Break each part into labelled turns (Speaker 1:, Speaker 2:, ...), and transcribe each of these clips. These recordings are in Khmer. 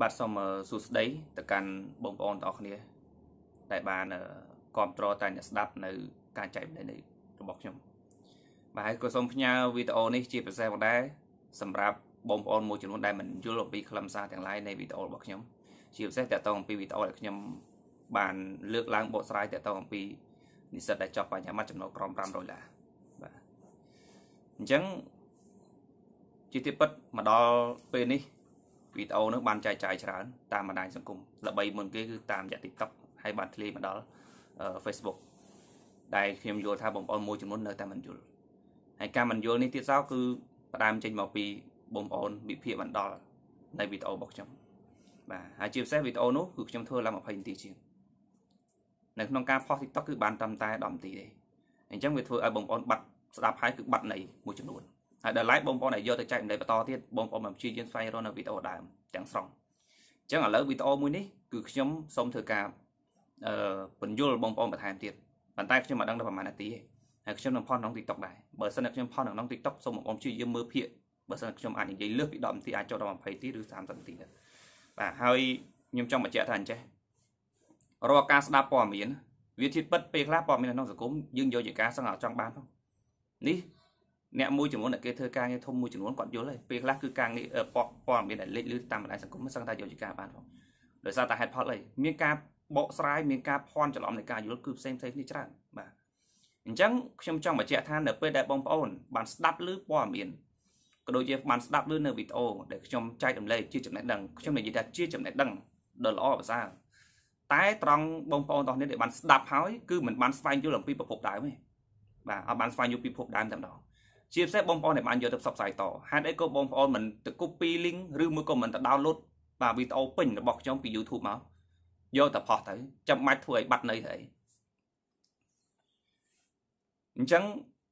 Speaker 1: បាទសូមសួស្តីទៅកាន់បងប្អូនទាំងអស់គ្នាដែលបានគ្រប់គ្រងតាមអ្នកស្ដាប់នៅ ការចែកប្រទេសរបស់ខ្ញុំ បាទហើយក៏សូមផ្ញើវីដេអូនេះ ជាពិសេសផងដែរសម្រាប់បងប្អូនមួយចំនួនដែលមិនយល់អំពីខ្លឹមសារទាំងឡាយនៃវីដេអូរបស់ខ្ញុំជាពិសេសតទៅអំពីវីដេអូដែលខ្ញុំបានលើកឡើងបកស្រាយតទៅអំពី និស្សិតដែលចប់បញ្ញាបត្រចំណូលក្រម500ដុល្លារបាទអញ្ចឹងជាទីពិតមកដល់ពេលនេះវីដេអូនឹងបានចែកចាយច្រើនតាមបណ្ដាញសង្គមល្បីមុនគេគឺតាមរយៈ TikTok ហើយបានធ្លាយមកដល់ Facebook ដែលខ្ញុំយល់ថាបងប្អូនមួយចំនួននៅតែមិនយល់ហើយការមិនយល់នេះទៀតសោះគឺផ្ដើមចេញមកពីបងប្អូនវិភាគបណ្ដាលនៃវីដេអូរបស់ខ្ញុំបាទហើយជាពិសេសវីដេអូនោះគឺខ្ញុំធ្វើឡើង20នាទីជាងនៅក្នុងការផុស TikTok គឺបានត្រឹមតែ10នាទីទេអញ្ចឹងវាធ្វើឲ្យបងប្អូនបាត់ស្ដាប់ហើយគឺបាត់នៃមួយចំនួនហើយដល់ live បងប្អូនឲ្យយកទៅចែករំលែកបន្តទៀតបងប្អូនមកព្យាយាមស្វែងរកនៅវីដេអូដើមទាំងស្រុងអញ្ចឹងឥឡូវវីដេអូមួយនេះគឺខ្ញុំសូមធ្វើការអឺបញ្យលបងប្អូនបន្ថែមទៀតប៉ុន្តែខ្ញុំមិនដឹងដល់ប្រហែលនាទីទេហើយខ្ញុំនឹងផុសក្នុង TikTok ដែរបើសិនតែខ្ញុំផុសក្នុង TikTok សូមបងប្អូនព្យាយាមមើលភាគបើសិនខ្ញុំអាចនិយាយលើសពី10នាទីអាចចូលដល់20នាទីឬ30នាទីដែរបាទហើយខ្ញុំចង់បញ្ជាក់ថាអញ្ចេះរាល់ការស្ដាប់ព័ត៌មានវាធៀបពិតពេលខ្លះព័ត៌មាននៅក្នុងសង្គមយើងយកជាការសង្កត់ចង់បាននេះអ្នកមួយចំនួនដែលគេធ្វើការងារធំមួយចំនួនគាត់យល់ហើយពេលខ្លះគឺការងារព័ត៌មានដែលលេចឮតាមបណ្ដាញសង្គមមិនសឹងថាយកជាការបានផងដោយសារតែហេតុផលអីមានការបកស្រាយមានការភ័ន្តច្រឡំនៃការយល់គឺផ្សេងផ្សេងគ្នាច្រើនបាទអញ្ចឹងខ្ញុំចង់បញ្ជាក់ថានៅពេលដែលបងប្អូនបានស្ដាប់ឬព័ត៌មានក៏ដូចជាបានស្ដាប់ឬនៅវីដេអូដែលខ្ញុំចែករំលែកជាចំណេះដឹងខ្ញុំនិយាយថាជាចំណេះដឹងដ៏ល្អប្រសើរតែត្រង់បងប្អូនទាំងនេះដែលបានស្ដាប់ហើយគឺមិនបានស្វែងយល់អំពីប្រភពដើមទេបាទអត់បានស្វែងយល់ពីប្រភពដើមតែម្ដងជាពិសេសបងប្អូនដែលបានយកទៅផ្សព្វផ្សាយតហេតុអីក៏បងប្អូនមិនទៅ copy link ឬមួយក៏មិនទៅ download បាទវីដេអូពេញរបស់ខ្ញុំពី YouTube មកយកទៅផុសទៅចាំបាច់ធ្វើឲ្យបាត់ន័យទៅអីអញ្ចឹង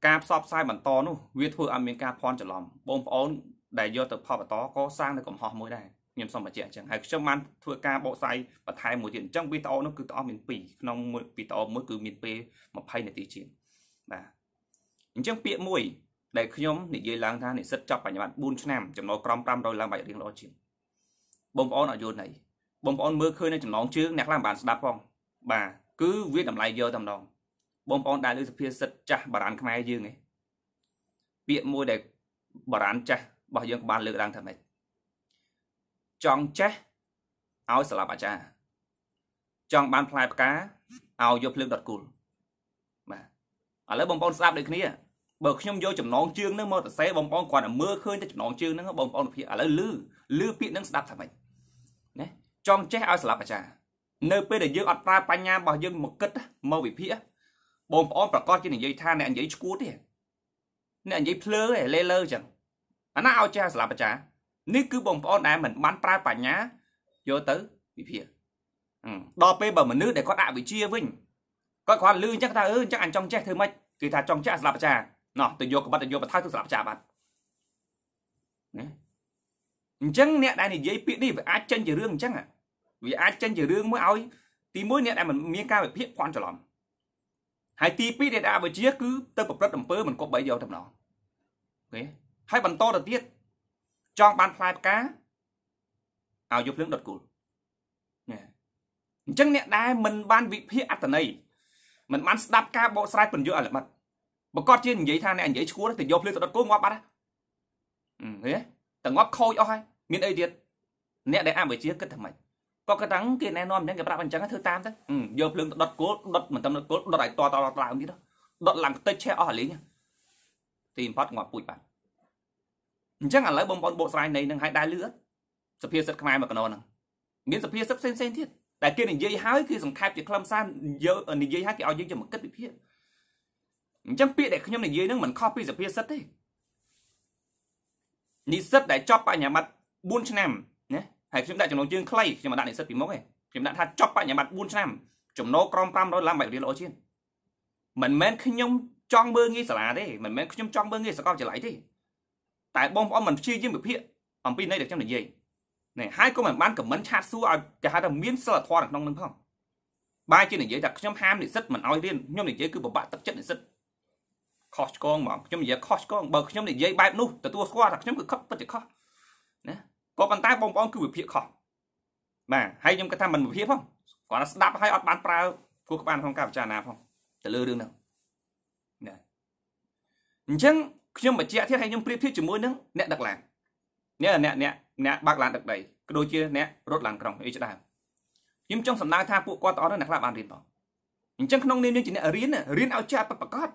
Speaker 1: ការផ្សព្វផ្សាយបន្តនោះវាធ្វើឲ្យមានការភ័ន្តច្រឡំបងប្អូនដែលយកទៅផុសបន្តក៏សាងនៅកំហុសមួយដែរខ្ញុំសូមបញ្ជាក់អញ្ចឹងហើយខ្ញុំបានធ្វើការបកស្រាយបន្ថែមមួយទៀតអញ្ចឹងវីដេអូនោះគឺតអស់មាន2ក្នុងមួយវីដេអូមួយគឺមានពេល20នាទីជាងបាទអញ្ចឹងពាក្យមួយដែលខ្ញុំនិយាយឡើងថានិស្សិតចប់បញ្ញត្តិ4ឆ្នាំចំណូលក្រោម500ឡើងបាច់រៀងល្អជាងបងប្អូនអត់យល់ណីបងប្អូនមើលឃើញនៅចំណងជើងអ្នកខ្លះបានស្ដាប់ផងបាទគឺវាតម្លៃយកតែម្ដង បងប្អូនដែលលើសភាសិតចាស់បារាណខ្មែរយើងឯងពាក្យមួយដែលបារាណចាស់របស់យើងបានលើកឡើងថាម៉េចចង់ចេះឲ្យស្លាប់អាចារ្យចង់បានផ្លែផ្កាឲ្យយកភ្លើងដុតគូលបាទឥឡូវបងប្អូនស្ដាប់ដូចគ្នាបើខ្ញុំយកចំណងជើងហ្នឹងមកសរសេរបងប្អូនគាត់តែមើលឃើញតែចំណងជើងហ្នឹងបងប្អូនពិភាក្សាឥឡូវលឺលឺពាក្យហ្នឹងស្ដាប់ថាម៉េចណាចង់ចេះឲ្យស្លាប់អាចារ្យនៅពេលដែលយើងអត់ប្រើបញ្ញារបស់យើងមកគិតមកវិភាគបងប្អូនប្រកាសជានិយាយថាអ្នកនិយាយឈួតទេអ្នកនិយាយភ្លើទេលេលើចឹងអាណាឲ្យចេះឲ្យស្លាប់អាចារ្យនេះគឺបងប្អូនដែលមិនបានប្រើបញ្ញាយកទៅវិភាគដល់ពេលបើមនុស្សដែលគាត់អវិជ្ជាវិញគាត់គ្រាន់លឺអញ្ចឹងថាអឺអញ្ចឹងអញចង់ចេះធ្វើម៉េចគឺថាចង់ចេះស្លាប់អាចារ្យណោះទៅយកក្បិតទៅយកបថៅទៅស្លាប់ចាបាត់ណាអញ្ចឹងអ្នកដែលនិយាយពាក្យនេះវាអាចចេញជារឿងអញ្ចឹងវាអាចចេញជារឿងមួយឲ្យ ទីមួយអ្នកដែលមានការវិភាគខន់ច្រឡំហើយទីពីរដែលអវិជ្ជាគឺទៅប្រព្រឹត្តអំពើមិនគប់បីយកតែម្ដងអូខេហើយបន្តទៅទៀតចង់បានផ្លែផ្កាឲ្យយកភ្លើងដុតគូលណាអញ្ចឹងអ្នកដែលមិនបានវិភាគអត្តន័យមិនបានស្ដាប់ការបកស្រាយពន្យល់អលមិត្តបើគាត់ជានិយាយថាអ្នកនិយាយឈួរទៅយកភ្លឺទៅដុតគោងាប់បាត់ហ៎ហ៎តែងាប់ខូចអស់ហើយមានអីទៀតអ្នកដែលអវិជ្ជាគិតថាម៉េចគាត់គាត់ថាគេណែនាំអញ្ចឹងគេប្រាប់អញ្ចឹងធ្វើតាមទៅយកភ្លើងទៅដុតគោលដុតមិនតែដុតគោលដុតឲ្យតតឡើងទៀតដុតឡើងខ្ទេចឆេះអស់អាលីងទីបំផុតងាប់ពូចបាត់អញ្ចឹងឥឡូវបងប្អូនបកស្រាយនៃនឹងឲ្យដែរលឺអត់សភាសិទ្ធខ្មែរមួយកណោហ្នឹងមានសភាសិទ្ធផ្សេងៗទៀតតែគេនិយាយហើយគឺសង្ខេបជាខ្លឹមសារនិយាយឲ្យគេឲ្យយើងចេះមកគិតវិភាគអញ្ចឹងពាក្យដែលខ្ញុំនិយាយនឹងមិនខុសពីសុភាសិតទេនិស្សិតដែលចប់បញ្ញាបត្រ4ឆ្នាំណាហើយខ្ញុំដាក់ចំណងជើងខ្លីខ្ញុំមិនដាក់និស្សិតពីមុខទេខ្ញុំដាក់ថាចប់បញ្ញាបត្រ4ឆ្នាំចំណូលក្រម500ដុល្លារបែបរៀនល្អជាងមិនមែនខ្ញុំ ចង់មើងងាយសាលាទេមិនមែនខ្ញុំចង់មើងងាយសកលវិទ្យាល័យទេតែបងប្អូនមិនព្យាយាមវិភាគអំពីនៃដែលខ្ញុំនិយាយណែហើយក៏មិនបានខមមិនឆាតសួរឲ្យគេហៅថាមានសិលធម៌នៅក្នុងនឹងផងបាយជានិយាយថាខ្ញុំហាមនិស្សិតមិនឲ្យរៀនខ្ញុំនិយាយគឺពិបាកទឹកចិត្តនិស្សិតខុសឆ្គងហ្មងខ្ញុំនិយាយខុសឆ្គងបើខ្ញុំនិយាយបែបនោះទទួលស្គាល់ថាខ្ញុំគឺខុសពិតជាខុសណាក៏ប៉ុន្តែបងប្អូនគឺវិភាគខុសបាទហើយខ្ញុំគិតថាមិនវិភាគផងគ្រាន់តែស្ដាប់ហើយអត់បានប្រើគោះក្បាលក្នុងការពិចារណាផងទៅលើរឿងហ្នឹងណាអញ្ចឹងខ្ញុំបញ្ជាក់ទៀតហើយខ្ញុំប្រៀបធៀបជាមួយនឹងអ្នកដឹកឡានអ្នកអ្នកអ្នកអ្នកបើកឡានដឹកដីក៏ដូចជាអ្នករត់ឡានក្រុងអីជាដើមខ្ញុំចង់សម្ដៅថាពួកគាត់ទាំងអស់ហ្នឹងអ្នកខ្លះបានរៀនផងអញ្ចឹងក្នុងនាមយើងជាអ្នករៀនរៀនឲ្យចេះអត្តប្រកាស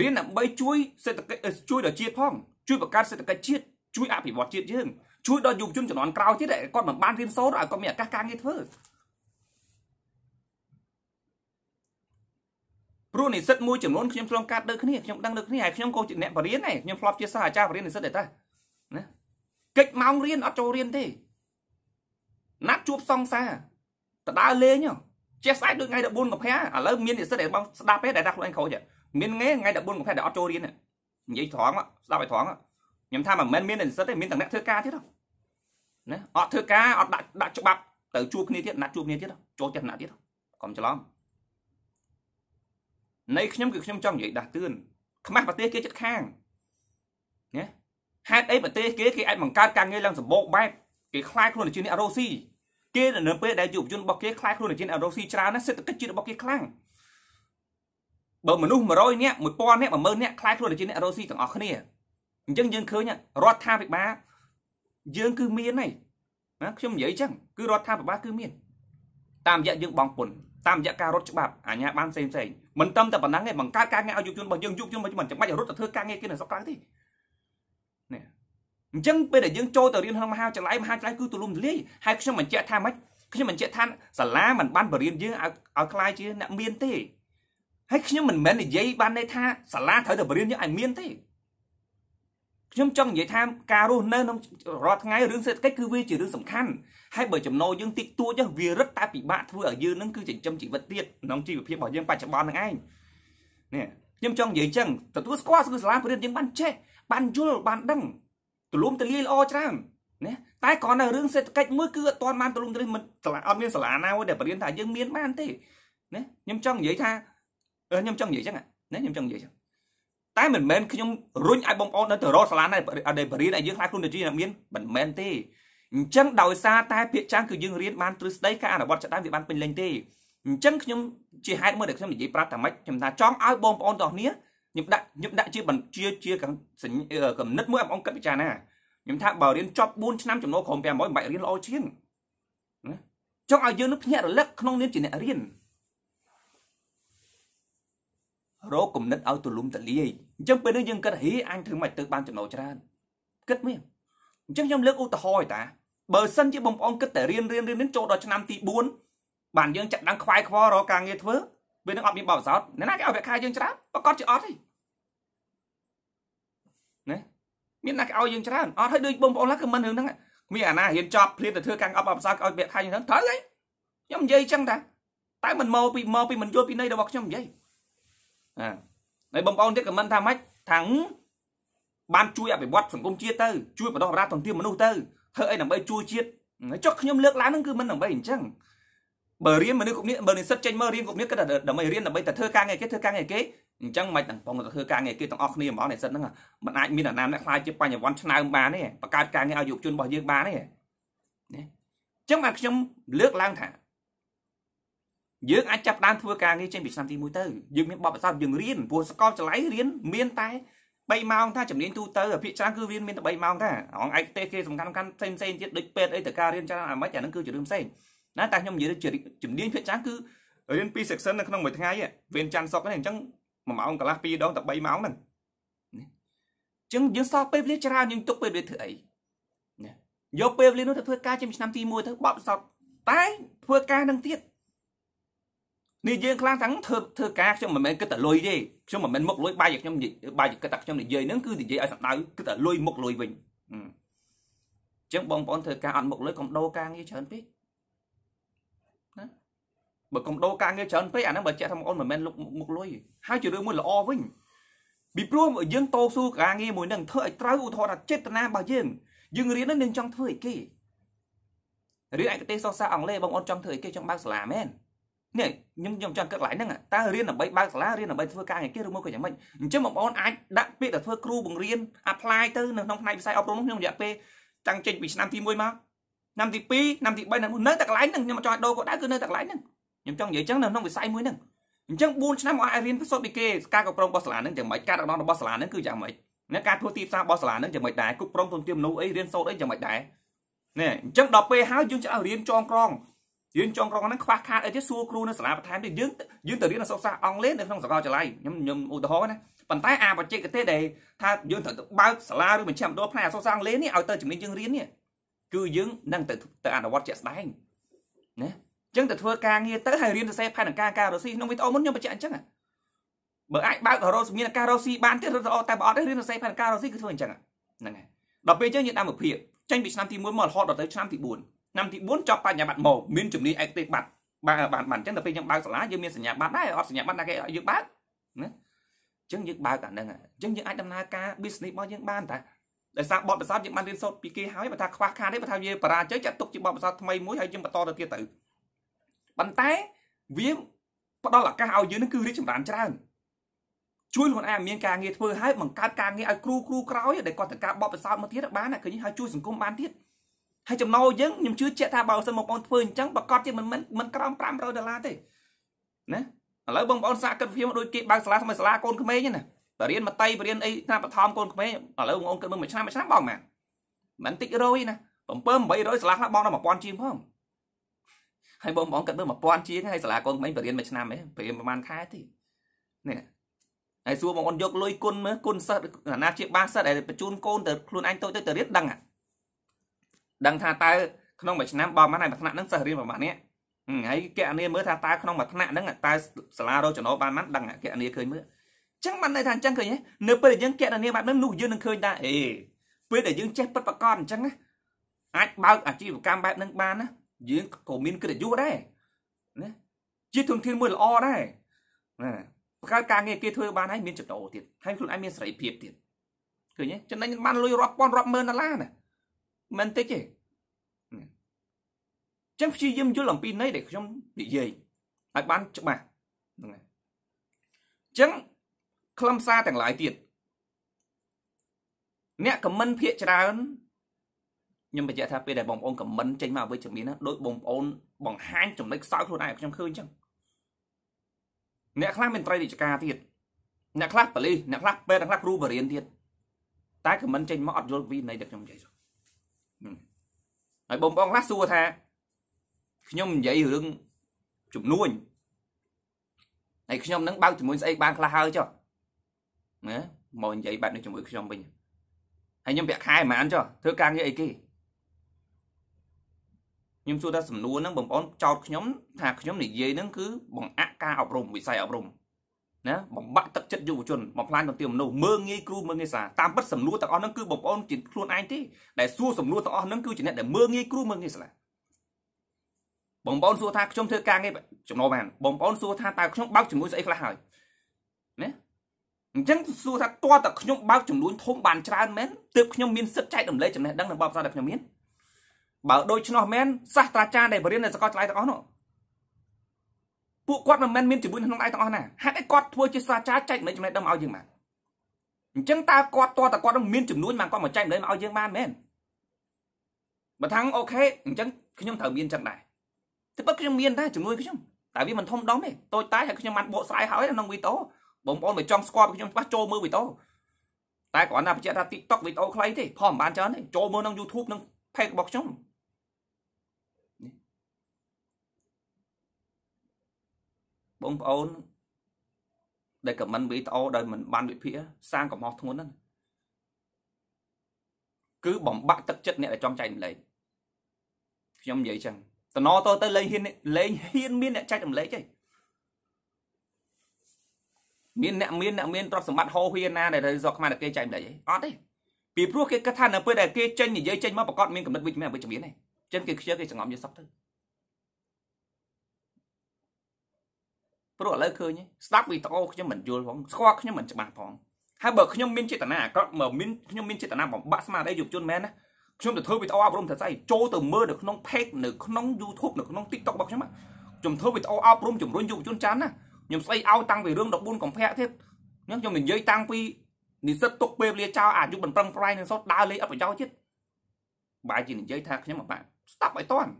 Speaker 1: រៀនដើម្បីជួយសេដ្ឋកិច្ចជួយដល់ជាតិផងជួយបង្កើតសេដ្ឋកិច្ចជាតិជួយអភិវឌ្ឍជាតិយើងជួយដល់យុវជនជំនាន់ក្រោយទៀតគាត់មិនបានរៀនសូត្រឲ្យគាត់មានឱកាសការងារធ្វើព្រោះនិស្សិតមួយចំនួនខ្ញុំឆ្លងកាត់ដូចគ្នាខ្ញុំដឹងដូចគ្នាហើយខ្ញុំក៏ជាអ្នកបរិញ្ញាខ្ញុំធ្លាប់ជាសាស្ត្រាចារ្យបរិញ្ញានិស្សិតដែរតាណាកិច្ចម៉ោងរៀនអត់ចូលរៀនទេណាត់ជួបសង្សាដដើលេងចេះស្អែកដូចថ្ងៃ14កុម្ភៈឥឡូវមាននិស្សិតដែលបងស្ដាប់ទេដែលថាខ្លួនឯងខូចហ្នឹងមានងាថ្ងៃ14កុម្ភៈដែលអត់ចូលរៀននិយាយត្រង់ស្ដាប់ឲ្យត្រង់ខ្ញុំថាមិនមែនមាននិស្សិតទេមានតែអ្នកធ្វើការទៀតណាអត់ធ្វើការអត់ដាក់ដាក់ច្បាប់ទៅជួបគ្នាទៀតណាត់ជួបគ្នាទៀតចូលចិត្តណាត់ទៀតកុំច្រឡំនៃខ្ញុំគឺខ្ញុំចង់និយាយដាស់តឿនខ្មាស់ប្រទេសគេចិត្តខាងណាហេតុអីប្រទេសគេគេអាចបង្កើតការងារឡើងសម្បូរបែបគេខ្លាយខ្លួនជាអ្នករ៉ូស៊ីគេនៅពេលដែលយុវជនរបស់គេខ្លាយខ្លួនជាអ្នករ៉ូស៊ីច្រើនណាសេដ្ឋកិច្ចជាតិរបស់គេខ្លាំងបើមនុស្ស100នាក់1000នាក់10000នាក់ខ្លាយខ្លួនជាអ្នករស់ស៊ីទាំងអស់គ្នាអញ្ចឹងយើងឃើញរដ្ឋាភិបាលយើងគឺមានហើយណាខ្ញុំនិយាយអញ្ចឹងគឺរដ្ឋាភិបាលគឺមាន តាមរយៈយើងបងពុនតាមរយៈការរត់ច្បាប់អាញាបានផ្សេងផ្សេងមិនត្រឹមតែប៉ុណ្ណឹងទេបង្កើតការងារឲ្យយុវជនរបស់យើងយុវជនរបស់យើងមិនចាំបាច់រត់ទៅធ្វើការងារគេនៅស្រុកក្រៅទេនេះអញ្ចឹងពេលដែលយើងចូលទៅរៀនក្នុងមហាវិទ្យាល័យមហាវិទ្យាល័យគឺទូលំទូលាយហើយខ្ញុំបញ្ជាក់ថាម៉េចខ្ញុំបញ្ជាក់ថាសាលាមិនបានបរៀនយើងឲ្យឲ្យខ្លាយជាអ្នកមានទេហើយខ្ញុំមិនមែននិយាយបានន័យថាសាលាត្រូវតែបរៀនយើងឲ្យមានទេខ្ញុំចង់និយាយថាការរស់នៅក្នុងរាល់ថ្ងៃរឿងសេដ្ឋកិច្ចគឺវាជារឿងសំខាន់ហើយបើចំណូលយើងតិចតួចវារឹតតែពិបាកធ្វើឲ្យយើងនឹងគឺចិញ្ចឹមជីវិតទៀតក្នុងជីវភាពរបស់យើងបច្ចុប្បន្នហ្នឹងឯងនេះខ្ញុំចង់និយាយចឹងទទួលស្គាល់គឺសាលាបរិញ្ញាបត្រយើងបានចេះបានយល់បានដឹងទូលំទូលាយល្អច្រើនណាតែគ្រាន់តែរឿងសេដ្ឋកិច្ចមួយគឺអត់ទាន់បានទូលំទូលាយមិនសាលាអត់មានសាលាណាមួយដែលបរៀនថាយើងមានបានទេណាខ្ញុំចង់និយាយថាខ្ញុំចង់និយាយចឹងណាខ្ញុំចង់និយាយចឹងតែមិនមែនខ្ញុំរុញឲ្យបងប្អូននៅទៅរកសាលាណាដែលបរិញ្ញាយើងខ្លាចខ្លួនទៅជាមានមិនមែនទេអញ្ចឹងដោយសារតែភាកចាំងគឺយើងរៀនបានទ្រឹស្ដីការអនុវត្តច្បាស់វាបានពេញលេញទេអញ្ចឹងខ្ញុំជាហេតុមួយដែលខ្ញុំនិយាយប្រាប់ថាម៉េចខ្ញុំថាចង់ឲ្យបងប្អូនទាំងគ្នាខ្ញុំដាក់ខ្ញុំដាក់ជាបញ្ជាជាកំណត់មួយឲ្យបងប្អូនគិតពិចារណាខ្ញុំថាបើរៀនចប់4ឆ្នាំចំណូលក្រោម500មិនបាច់រៀនល្អជាងណាចង់ឲ្យយើងនឹងភ្ញាក់រលឹកក្នុងនាមជាអ្នករៀនរកគំនិតឲ្យទូលំទូលាយអញ្ចឹងពេលនេះយើងគិតហីអញធ្វើមិនទៅបានចំណូលច្រើនគិតមានអញ្ចឹងខ្ញុំលើកឧទាហរណ៍តាបើសិនជាបងប្អូនគិតតែរៀនរៀនរៀនចូលដល់ឆ្នាំទី4បានយើងចាក់ដាំងខ្វាយខ្វល់រកការងារធ្វើវានឹងអត់មានបបសោតអ្នកណាគេឲ្យវាខែយើងច្រើនប្រកាសជាអត់ទេណាមានណាគេឲ្យយើងច្រើនអត់ហើយដូចបងប្អូនឡាគឺមិនរឿងហ្នឹងមានអាណារៀនចប់ព្រៀនទៅធ្វើការអប់អបសោតឲ្យវាខែយើងច្រើនត្រូវទេខ្ញុំនិយាយចឹងតាតែមិនមកពីមកពីមិនយល់ពីនៃរបស់ខ្ញុំនិយាយហើយបងប្អូនទៀតខមមិនថាម៉េចថាងបានជួយអភិវឌ្ឍសង្គមជាតិទៅជួយបដិរាទន្ទាមនុស្សទៅធ្វើអីដើម្បីជួយជាតិចុះខ្ញុំលើកឡើងហ្នឹងគឺមិនដើម្បីអញ្ចឹងបើរៀនមនុស្សគ្រប់នេះបើនិស្សិតចេញមករៀនគ្រប់នេះគិតថាដើម្បីរៀនដើម្បីតែធ្វើការងារគេធ្វើការងារគេអញ្ចឹងមិនទាំងបងទៅធ្វើការងារគេទាំងអស់គ្នាហ្មងនិស្សិតហ្នឹងมันអាចមានអាណាមអ្នកខ្លាចជាបញ្ញវន្តឆ្នើមបានទេបង្កើតការងារឲ្យយុវជនរបស់យើងបានទេណាអញ្ចឹងបាទខ្ញុំលើកឡើងថាយើងអាចចាប់ដើមធ្វើការងារចេញពីឆ្នាំទី1ទៅយើងមានបបិសោធន៍យើងរៀនព្រោះសកលចល័យរៀនមានតែ3ម៉ោងថាជំនាញទូទៅភាគច្រើនគឺរៀនមានតែ3ម៉ោងថាអងឯកទេសគេសំខាន់សំខាន់ផ្សេងផ្សេងទៀតដូចពេទ្យអីទៅការរៀនច្រើនអាមិនអានឹងគឺជារឿងផ្សេងណាតែខ្ញុំនិយាយជាជំនាញភាគច្រើនគឺរៀនពី section នៅក្នុងមួយថ្ងៃវិញច័ន្ទសុកហ្នឹងអញ្ចឹង1ម៉ោងកន្លះ2ដងទៅ3ម៉ោងហ្នឹងអញ្ចឹងយើងសល់ពេលវេលាច្រើនយើងទុកពេលវេលាធ្វើអីយកពេលវេលានោះទៅធ្វើការជាឆ្នាំទី1ទៅបបសតតែធ្វើការនឹងទៀតនេះយើងខ្លះទាំងធ្វើធ្វើការខ្ញុំមិនមែនគិតតែលុយទេខ្ញុំមិនមែនមុខលុយបាយខ្ញុំបាយគិតតែខ្ញុំនិយាយហ្នឹងគឺនិយាយឲ្យសំដៅគិតតែលុយមុខលុយវិញអញ្ចឹងបងប្អូនធ្វើការអត់មុខលុយកុំដោការងារច្រើនពេកណាបើកុំដោការងារច្រើនពេកអាហ្នឹងបើជាក់ថាបងប្អូនមិនមែនលុកមុខលុយហើយជារឿងមួយល្អវិញពីព្រោះយើងតស៊ូការងារមួយហ្នឹងធ្វើឲ្យត្រូវឧទាហរណ៍ថាចេតនារបស់យើងយើងរៀននឹងចង់ធ្វើឲ្យគេរៀនឯកទេសសិក្សាអង់គ្លេសបងប្អូនចង់ធ្វើឲ្យគេចង់បើកសាលាមែននេះខ្ញុំខ្ញុំចង់គិតកន្លែងហ្នឹងតើរៀនដើម្បីបើកសាលារៀនដើម្បីធ្វើការងារគេឬមកក៏យ៉ាងម៉េចអញ្ចឹងបងប្អូនអាចដាក់ពាក្យទៅធ្វើគ្រូបង្រៀន apply ទៅនៅក្នុងផ្នែកវិស័យអប់រំខ្ញុំរយៈពេលតាំងចេញពីឆ្នាំទី1មកឆ្នាំទី2ឆ្នាំទី3ឆ្នាំនៅតែកន្លែងហ្នឹងខ្ញុំអត់ចង់ឲ្យដូរក៏ដៅគឺនៅតែកន្លែងហ្នឹងខ្ញុំចង់និយាយចឹងនៅក្នុងវិស័យមួយហ្នឹងអញ្ចឹង4ឆ្នាំអាចរៀនពិសោធន៍ពីគេការគ្រប់គ្រងរបស់សាលាហ្នឹងយ៉ាងម៉េចការដឹកនាំរបស់សាលាហ្នឹងគឺយ៉ាងម៉េចអ្នកការធ្វើទីផ្សាររបស់សាលាហ្នឹងយ៉ាងម៉េចដែរគ្រប់គ្រងទុនទានមនុស្សអីរៀនសូត្រអីយ៉ាងម៉េចដែរណែអញ្ចឹងដល់ពេលហើយយើងចេះឲ្យរៀនចងក្រងយើងចង់រកហ្នឹងខ្វះខាតអីទៀតសួរគ្រូនៅសាលាបន្ថែមទៀតយើងយើងទៅរៀននៅសិក្សាអង់គ្លេសនៅក្នុងសាកលចល័យខ្ញុំខ្ញុំឧទាហរណ៍ណាប៉ុន្តែអាបច្ចេកទេសដែលថាយើងត្រូវទៅបើកសាលាឬមជ្ឈមណ្ឌលផ្នែកអក្សរសាស្ត្រអង់គ្លេសនេះឲ្យទៅជំនាញយើងរៀននេះគឺយើងនឹងទៅទៅអនុវត្តជាក់ស្ដែងណាចឹងទៅធ្វើការងារទៅហើយរៀនសរសេរផែនការការរស៊ីក្នុងវីដេអូមុនខ្ញុំបញ្ជាក់អញ្ចឹងបើអាចបើករស់មានការរស៊ីបានទៀតរត់ទៅតែបើអត់ទេរៀនសរសេរផែនការរស៊ីគឺធ្វើអញ្ចឹងហ្នឹងហើយដល់ពេលចឹងយើងដាក់មកភាកចេញពីឆ្នាំទី1មករហូតដល់ទៅឆ្នាំទី4ឆ្នាំទី4ចប់បញ្ញាបត្រមកមានជំនាញឯកទេសបាត់បានបានបានអញ្ចឹងដល់ពេលយើងបើកសាលាយើងមានសញ្ញាបត្រដែរអត់សញ្ញាបត្រណាគេឲ្យយើងបើកណាអញ្ចឹងយើងបើកអាហ្នឹងអញ្ចឹងយើងអាចដំណើរការ business របស់យើងបានតាដោយសារបទពិសោធន៍យើងបានរៀនសូត្រពីគេហើយបើថាខ្វះខាតទេបើថាវាបរាជ័យចាត់ទុកជាបទពិសោធន៍ថ្មីមួយហើយយើងបន្តទៅទៀតទៅប៉ុន្តែវាផ្ដល់ឱកាសឲ្យយើងនឹងគឺរីកចម្រើនច្រើនជួយខ្លួនឯងមានការងារធ្វើហើយបង្កើតការងារឲ្យគ្រូគ្រូក្រោយដែលគាត់ត្រូវការបបិសោតមកទៀតបានឃើញហើយជួយសង្គមបានទៀតហើយចំណូលយើងខ្ញុំជឿជាក់ថាបើសិនបងប្អូនធ្វើអញ្ចឹងប្រកាសជាមិនមិនមិនក្រោម500ដុល្លារទេណាឥឡូវបងប្អូនសាកគិតវាដូចគេបើកសាលាសម័យសាលាកូនក្មេងណាបរៀនមតីបរៀនអីថ្នាក់បឋមកូនក្មេងឥឡូវបងប្អូនគិតមើលមួយឆ្នាំមួយឆ្នាំបងម៉ាមិនតិចរយណា7 800សាលាខ្លះបងដល់1000ជាងផងហើយបងប្អូនគិតមើល1000ជាងហើយសាលាកូនក្មេងបរៀនមួយឆ្នាំឯងបរៀនប្រហែលខែទេនេះហើយសួរបងប្អូនយកលុយគុណមើលគុណសិស្សអាណាជាបាសិស្សដែលបញ្ជូនកូនទៅខ្លួនឯងតូចទៅទៅរៀនដឹងអាដឹងថាតើក្នុងមួយឆ្នាំបើមិនហើយមួយថ្នាក់ហ្នឹងសិស្សរៀនប្រហែលនេះហើយគណនាមើលថាតើក្នុងមួយថ្នាក់ហ្នឹងតើសាលារកចំណូលបានមិនដឹងគណនាឃើញមើលអញ្ចឹងបានន័យថាអញ្ចឹងឃើញនៅពេលដែលយើងគណនាបែបហ្នឹងនោះយើងនឹងឃើញថាអេពេលដែលយើងចេះពិតប្រកបអញ្ចឹងណាអាចបើកអាជីវកម្មបែបហ្នឹងបានណាយើងក៏មានកិត្តិយសដែរណាជាទុនធានមួយល្អដែរណាបង្កើតការងារគេធ្វើបានហើយមានចំណូលទៀតហើយខ្លួនឯងមានសេរីភាពទៀតឃើញទេចំណេញបានលុយរាប់ពាន់រាប់ម៉ឺនដុល្លារណាមិនតិចទេចឹងព្យាយាមយល់អំពីន័យដែលខ្ញុំនិយាយឲ្យបានច្បាស់ហ្នឹងហើយចឹងខ្លឹមសារទាំងឡាយទៀតអ្នកខមមិនភាកច្រើនខ្ញុំបញ្ជាក់ថាពេលដែលបងប្អូនខមមិនចេញមកវិជ្ជមានណាដោយបងប្អូន បង្ហាញចំណុចខ្សោយខ្លួនឯងខ្ញុំឃើញចឹងអ្នកខ្លះមានត្រីរាជការទៀតអ្នកខ្លះប៉ូលីសអ្នកខ្លះពេទ្យអ្នកខ្លះគ្រូបរិញ្ញាទៀតតែខមមិនចេញមកអត់យល់ពីន័យដែលខ្ញុំនិយាយហើយបងប្អូនខ្លះសួរថាខ្ញុំនិយាយរឿងជំនួញហើយខ្ញុំនឹងបើកជំនួញស្អីបានខ្លះហើយចុះណាមកនិយាយបែបនេះជាមួយខ្ញុំវិញហើយខ្ញុំពាក់ខែប្រហែលចុះធ្វើការងារអីគេខ្ញុំសួរថាសំណួរហ្នឹងបងប្អូនចោតខ្ញុំថាខ្ញុំនិយាយហ្នឹងគឺបង្អាក់ការអប់រំវិស័យអប់រំណាបំបាក់ទឹកចិត្តយុវជនបំផ្លាញទន្ទឹមមនុស្សមើងងាយគ្រូមើងងាយសាតាមពិតសំណួរទាំងអស់ហ្នឹងគឺបងប្អូនជាខ្លួនឯងទេដែលសួរសំណួរទាំងអស់ហ្នឹងគឺជាអ្នកដែលមើងងាយគ្រូមើងងាយសាបងប្អូនសួរថាខ្ញុំធ្វើការងារចំណូលបានបងប្អូនសួរថាតើខ្ញុំបើកចំនួនស្អីខ្លះហើយណាអញ្ចឹងសួរថាតើតើខ្ញុំបើកចំនួនធំបានច្រើនមែនទើបខ្ញុំមានសិទ្ធិចែករំលែកចំណេះដឹងរបស់បទសាដែលខ្ញុំមានបើដូច្នោះមែនសាស្ត្រាចារ្យដែលបរៀននៅសាកលវិទ្យាល័យទាំងអស់នោះពួកគាត់មិនមែនមានជំនួយក្នុងដៃទាំងអស់ណាហេតុអីគាត់ធ្វើជាសាស្ត្រាចារ្យចែកមិនចំណេះដឹងមកឲ្យយើងបានអញ្ចឹងតើគាត់តើតើគាត់នឹងមានចំនួនបានគាត់មកចែកមិនឲ្យយើងបានមែនបើថាំងអូខេអញ្ចឹងខ្ញុំត្រូវមានចឹងដែរតែបើខ្ញុំមានដែរចំនួនខ្ញុំតែវាមិនធំដុំទេតូចតាចហើយខ្ញុំបានបកស្រាយហើយក្នុងវីដេអូបងប្អូនមកចង់ស្គាល់ខ្ញុំច្បាស់ចូលមើលវីដេអូតែគ្រាន់តែបញ្ជាក់ថា TikTok វីដេអូខ្លីទេផលមិនបានច្រើនទេចូលមើលក្នុង YouTube និង Page របស់ខ្ញុំបងប្អូនដែលខមមិនវីដេអូដោយមិនបានវិភាគសាងកំហុសធ្ងន់ណាស់គឺបំបាក់ទឹកចិត្តអ្នកដែលចង់ចែករំលែកខ្ញុំនិយាយចឹងតំណតទៅលេងហ៊ានលេងហ៊ានមានអ្នកចែករំលែកទេមានអ្នកមានអ្នកមានទ្រព្យសម្បត្តិហោហៀណាដែលរកខ្មែរតែគេចែករំលែកអត់ទេពីព្រោះគេគិតថានៅពេលដែលគេចេញនិយាយចេញមកប្រកាសមានកំណត់វិជ្ជមានអវិជ្ជមានទេចឹងគេខ្ជិលគេសង្ងំយើងសពទៅព្រោះឥឡូវឃើញស្ដាប់វីដេអូខ្ញុំមិនយល់ផងស្គាល់ខ្ញុំមិនច្បាស់ផងហើយបើខ្ញុំមានចេតនាអាក្រក់មកមានខ្ញុំមានចេតនាបំបាក់ស្មារតីយុវជនមែនណាខ្ញុំទៅធ្វើវីដេអូអប់រំថាស្អីចូលទៅមើលនៅក្នុង page នៅក្នុង YouTube នៅក្នុង TikTok របស់ខ្ញុំខ្ញុំធ្វើវីដេអូអប់រំជំរុញយុវជនចាន់ណាខ្ញុំស្អីឲ្យ តាំងពីរឿង14កំភៈទៀតខ្ញុំនិយាយតាំងពីនិស្សិតទុកពេលវេលាចោលអាយុបំប្រឹងប្រែងនឹងសូត្រដើរលេងអត់ប្រយោជន៍ទៀតបាយជានិយាយថាខ្ញុំអបាក់ស្ដាប់ឲ្យតាន់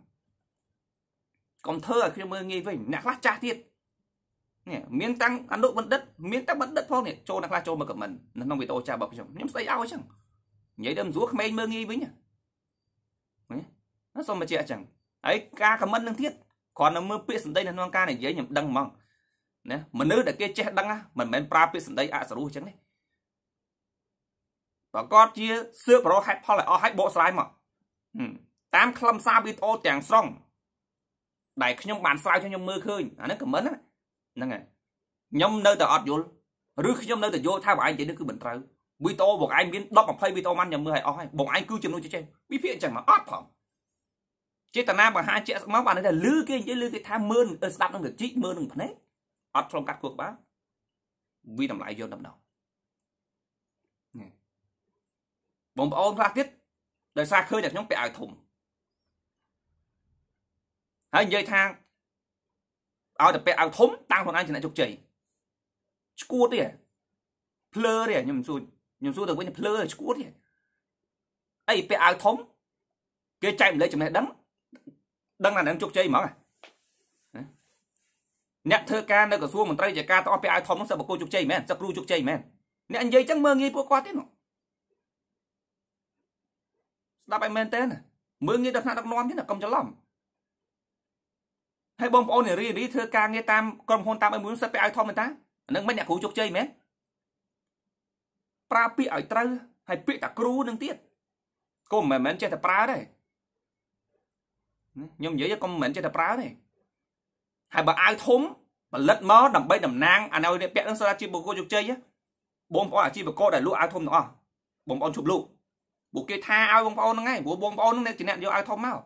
Speaker 1: កុំធ្វើឲ្យខ្ញុំមើលងាយវិញអ្នកខ្លះចាស់ទៀតនេះមានទាំងអនុបណ្ឌិតមានទាំងបណ្ឌិតផងនេះចូលអ្នកខ្លះចូលមកខមមិននៅក្នុងវីដេអូចាស់របស់ខ្ញុំខ្ញុំស្ដីឲ្យអញ្ចឹងនិយាយដល់ស្រួលក្មេងមើលងាយវិញណាសូមបញ្ជាក់អញ្ចឹងហើយការខមមិននឹងទៀតគ្រាន់តែមើលពាក្យសម្ដីនៅក្នុងការនិយាយខ្ញុំដឹងហ្មងណាមនុស្សដែលគេចេះដឹងមិនមែនប្រើពាក្យសម្ដីអសរោះអញ្ចឹងទេប្រកបជាសើបរោហេតុផលឲ្យអស់ហើយបកស្រាយមកតាមខ្លឹមសារវីដេអូទាំងស្រុងដែលខ្ញុំបានស្រាវជ្រាវខ្ញុំមើលឃើញអានេះខមមិនណាហ្នឹងហើយខ្ញុំនៅតែអត់យល់ឬខ្ញុំនៅតែយល់ថាបងឯងនិយាយនេះគឺមិនត្រូវវីដេអូបងឯងមាន10 20វីដេអូមិនខ្ញុំមើលឲ្យអស់ហើយបងឯងគឺជំនួសចេះវិភាគអញ្ចឹងមកអត់ផងចេតនាបង្ហាញជាក់ស្មកបានថាលឺគេនិយាយលឺគេថាមើលស្ដាប់នឹងទៅជីកមើលនឹងភ្នែកអត់ឆ្លងកាត់គោះក្បាលវាតម្លៃយកដំណងបងប្អូនខ្លះទៀតដោយសារឃើញតែខ្ញុំពាក់អាវធំហើយនិយាយថាឲ្យតែពាក់អាវធំតាំងខ្លួនឯងជាអ្នកជោគជ័យឈួតទេភ្លើទេខ្ញុំសួរខ្ញុំសួរទៅវិញភ្លើឈួតទេអីពាក់អាវធំគេចែកម្លេចចំណេះដឹងដឹងថានឹងជោគជ័យហ្មងអ្នកធ្វើការនៅក្រសួងមន្ត្រីជាការតអស់ពាក់អាវធំនោះសិស្សបកគោជោគជ័យមែនសិស្សគ្រូជោគជ័យមែនអ្នកនិយាយចឹងមើងងាយពួកគាត់ទេនោះស្ដាប់ឲ្យមែនតើមើងងាយដល់ថ្នាក់ដឹកនាំទេណាកុំច្រឡំហើយបងប្អូននារីនេះធ្វើការងារតាមក្រុមហ៊ុនតាមអីមួយសិតទៅឲ្យធម្មតានឹងមិនអ្នកគ្រូជោគជ័យមែនប្រើពាក្យឲ្យត្រូវហើយពាក្យតាគ្រូនឹងទៀតក៏មិនមែនចេះតែប្រើទេខ្ញុំនិយាយក៏មិនមែនចេះតែប្រើទេហើយបើអាវធំផលិតមកដើម្បីតំណាងអានៅអ្នកពាក់នឹងសូត្រអាជីវករជោគជ័យបងប្អូនអាជីវករដែលលក់អាវធំទាំងអស់បងប្អូនជប់លក់ពួកគេថាឲ្យបងប្អូនហ្នឹងឯងព្រោះបងប្អូនហ្នឹងជាអ្នកយកអាវធំមក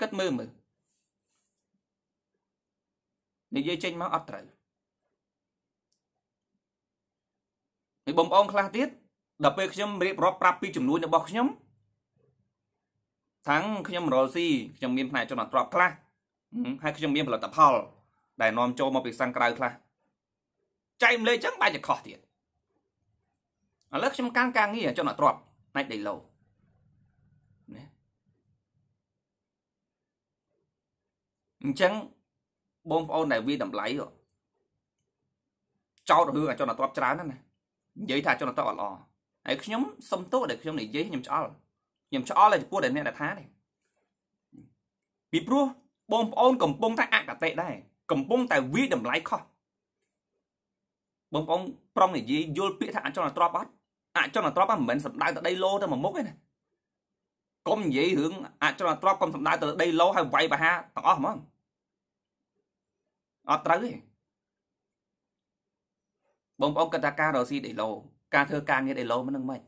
Speaker 1: គិតមើលមើលនិយាយចេញមកអត់ត្រូវហើយបងប្អូនខ្លះទៀតដល់ពេលខ្ញុំរៀបរាប់ប្រាប់ពីចំនួនរបស់ខ្ញុំទាំងខ្ញុំរលស៊ីខ្ញុំមានផ្នែកចំណត់ទ្របខ្លះហើយខ្ញុំមានផលិតផល ដែលនាំចូលមកពីសាំងក្រៅខ្លះចៃម្លេចឹងបាច់តែខុសទៀតឥឡូវខ្ញុំកាន់ការងារចំណត់ទ្របផ្នែកដីឡូអញ្ចឹងបងប្អូនដែលវាតម្លៃចោតរឿងអាចនតបច្រើនណាស់ណានិយាយថាអាចនតបអត់ល្អហើយខ្ញុំសុំទោសដែលខ្ញុំនិយាយខ្ញុំឆ្អល់ខ្ញុំឆ្អល់តែចំពោះដែលអ្នកដែលថាទេពីព្រោះបងប្អូនកំពុងតែអកតេដែរកំពុងតែវាតម្លៃខុសបងប្អូនប្រុងនិយាយយល់ពាក្យថាអាចនទ្របអត់អាចនទ្របមិនមែនសម្ដៅទៅដីឡូទៅមួយមុខទេណាកុំនិយាយរឿងអចលនទ្រព្យកុំសំដៅទៅដីឡូហើយវាយបហាទាំងអស់ហ្មងអត់ត្រូវទេបងប្អូនគិតថាការរកស៊ីដីឡូការធ្វើការងារដីឡូមិននឹងមិន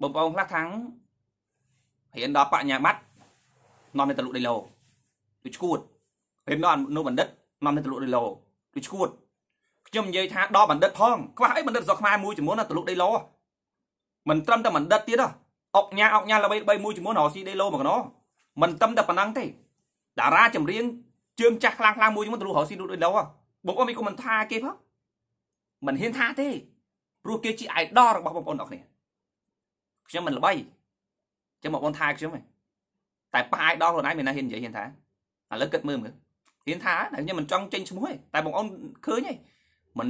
Speaker 1: បងប្អូនខ្លះខាងរៀនដល់បញ្ញាបត្រនាំទៅលក់ដីឡូគឺឈួតរៀនដល់នៅបណ្ឌិតនាំទៅលក់ដីឡូគឺឈួតខ្ញុំនិយាយថាដល់បណ្ឌិតផងខ្វះអីបណ្ឌិតសក់ខ្មែរមួយចំនួនទៅលក់ដីឡូមិនត្រឹមតែបណ្ឌិតទៀតហ៎អុកញ៉ាអុកញ៉ាល្បីល្បីមួយជាមួយរស់ស៊ីដេឡូមកណោមិនត្រឹមតែប៉ុណ្ណឹងទេតារាចម្រៀងជើងចាស់ខ្លាំងខ្លាំងមួយជាមួយទៅរស់ស៊ីដេឡូហ៎បងប្អូនមានគុំមិនថាគេផងមិនហ៊ានថាទេព្រោះគេជា idol របស់បងប្អូនអរគ្នាខ្ញុំមិនល្បីចឹងបងប្អូនថាខ្ញុំហ៎តែប៉ា idol ខ្លួនឯងមានណាហ៊ាននិយាយហ៊ានថាឥឡូវគិតមើលមើលហ៊ានថាតែខ្ញុំមិនចង់ចេញឈ្មោះទេតែបងប្អូនឃើញហ៎មិន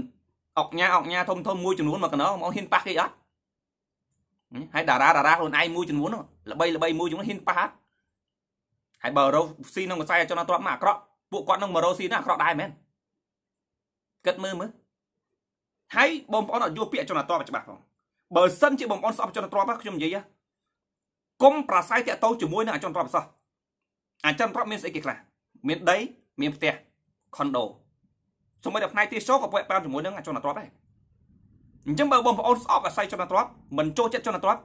Speaker 1: អុកញ៉ាអុកញ៉ាធំធំមួយចំនួនមកកណ្ដោបងប្អូនហ៊ានប៉ះគេអត់ហើយតារាតារាខ្លួនឯងមួយចំនួនល្បីល្បីមួយចំនួនហ៊ានប៉ះហើយបើរោស៊ីក្នុងខ្សែចន់ទ្របមកអាក្រក់ពួកគាត់នឹងមករោស៊ីណាអាក្រក់ដែរមែនគិតមើលមើលហើយបងប្អូនអត់យល់ពាក្យចន់ទ្របច្បាស់ផងបើសិនជាបងប្អូនស្អប់ចន់ទ្របខ្ញុំនិយាយកុំប្រាស្រ័យតាក់ទងជាមួយនឹងអាចន់ទ្របសោះអាចន់ទ្របមានស្អីគេខ្លះមានដី មានផ្ទះខុនដូសម្បីតែផ្នែកទីចូលក៏ពាក់ព័ន្ធជាមួយនឹងអាចន់ទ្របដែរអញ្ចឹងបើបងប្អូនស្អប់អាស្រ័យជនទ្រព្យមិនចូលចិត្តជនទ្រព្យ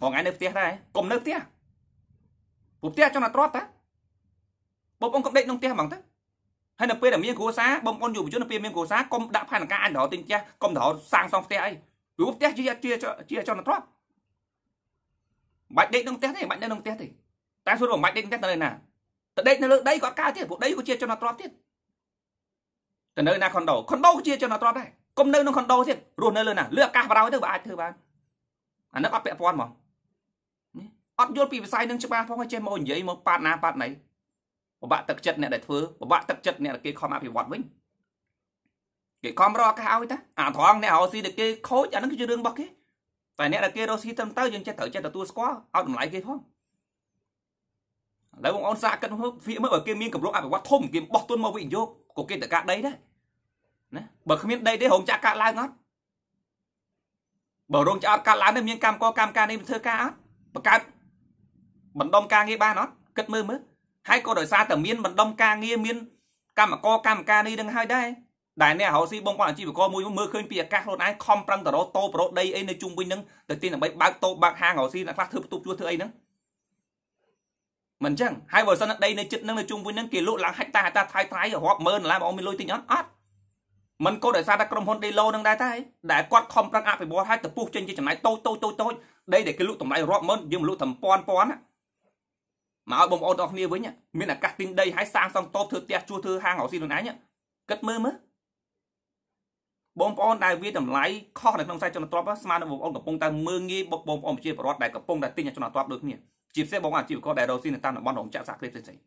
Speaker 1: ហងៃនៅផ្ទះដែរកុំនៅផ្ទះព្រោះផ្ទះជនទ្រព្យតាបងប្អូនកុំដេកក្នុងផ្ទះហ្មងទៅហើយនៅពេលដែលមានគ្រួសារបងប្អូនយុវជននៅពេលមានគ្រួសារកុំដាក់ផែនការអញដរទិញផ្ទះកុំដរសាងសង់ផ្ទះអីព្រោះផ្ទះជាជាជាជនទ្រព្យបាច់ដេកក្នុងផ្ទះទេបាច់នៅក្នុងផ្ទះទេតែសួរបងបាច់ដេកក្នុងផ្ទះទៅនៅណាទៅដេកនៅលើដីក៏កើតទៀតព្រោះដីក៏ជាជនទ្រព្យទៀតទៅនៅណាខុនដូខុនដូក៏ជាជនទ្រព្យដែរកុំនៅក្នុងខុនដូទៀតរស់នៅលើណាលើអាកាសបរោយទៅបើអាចធ្វើបានអានឹងអត់ពាក់ព័ន្ធហ្មងអត់យល់ពីវិស័យនឹងច្បាស់ផងចេះមកនិយាយមកប៉ាតណាប៉ាតណីពិបាកទឹកចិត្តអ្នកដែលធ្វើពិបាកទឹកចិត្តអ្នកដែលគេខំអភិវឌ្ឍវិញគេខំរកអាកាសឲ្យតាអាត្រង់អ្នករស់ស៊ីដែលគេខូចអានឹងគឺជារឿងរបស់គេតែអ្នកដែលគេរស់ស៊ីត្រឹមទៅយើងចេះត្រូវចេះទទួលស្គាល់ឲ្យតម្លៃគេផងឥឡូវបងអូនសាកគិតមើលវាមើលបើគេមានកម្រងអភិវឌ្ឍធំគេបោះទុនមកវិនិយោគក៏គេតកាដីដែរណាបើគ្មានដីទេរោងចក្រកើតឡើងអត់បើរោងចក្រអត់កើតឡើងទេមានកម្មកកម្មការនេះមិនធ្វើការអត់បង្កើតបណ្ដុំការងារបានអត់គិតមើលមើលហើយក៏ដោយសារតែមានបណ្ដុំការងារមានកម្មកកម្មការនេះនឹងហើយដែរដែលអ្នករោស៊ីបងប្អូនអាជីវករមួយមើលឃើញពីអាកាសខ្លួនឯងខំប្រឹងតរោតោប្រោដីអីនៅជុំវិញហ្នឹងទៅទីដើម្បីបើកតោបើកហាងរោស៊ីអ្នកខ្លះធ្វើបន្ទប់ជួសធ្វើអីហ្នឹងមិនចឹងហើយបើសិនដីនៅចិត្តនឹងនៅជុំវិញហ្នឹងគេលក់ឡើងហាច់តាហាច់តាថ្លៃថ្លៃរាប់ម៉ឺនដុល្លារបងមានលុយទិញអត់អត់ມັນក៏ដោយសារតែក្រុមហ៊ុនដេឡូនឹងដែរតែដែលគាត់ខំប្រឹងអភិវឌ្ឍឲ្យទៅពុះចេញជាចំណាយតូចតូចតូចតូចដីដែលគេលក់តម្លៃរាប់ម៉ឺនយើងលក់ត្រឹមពាន់ពាន់មកឲ្យបងប្អូនទាំងគ្នាវិញមានឱកាសទិញដីឲ្យសាងសង់តូបធ្វើផ្ទះជួសធ្វើហាងរកស៊ីខ្លួនឯងគិតមើលមើលបងប្អូនដែលវាតម្លៃខុសនៅក្នុងខ្សែចំណាត់ទ្រព្យស្មើនឹងបងប្អូនកំពុងតែមើងងាយបងប្អូនប្រជាពលរដ្ឋដែលកំពុងតែទិញចំណាត់ទ្រព្យដូចគ្នាជាពិសេសបងអាជីវករដែលរកស៊ីនៅតាមតំបន់រោងចក្រសហគ្រាសផ្សេងៗ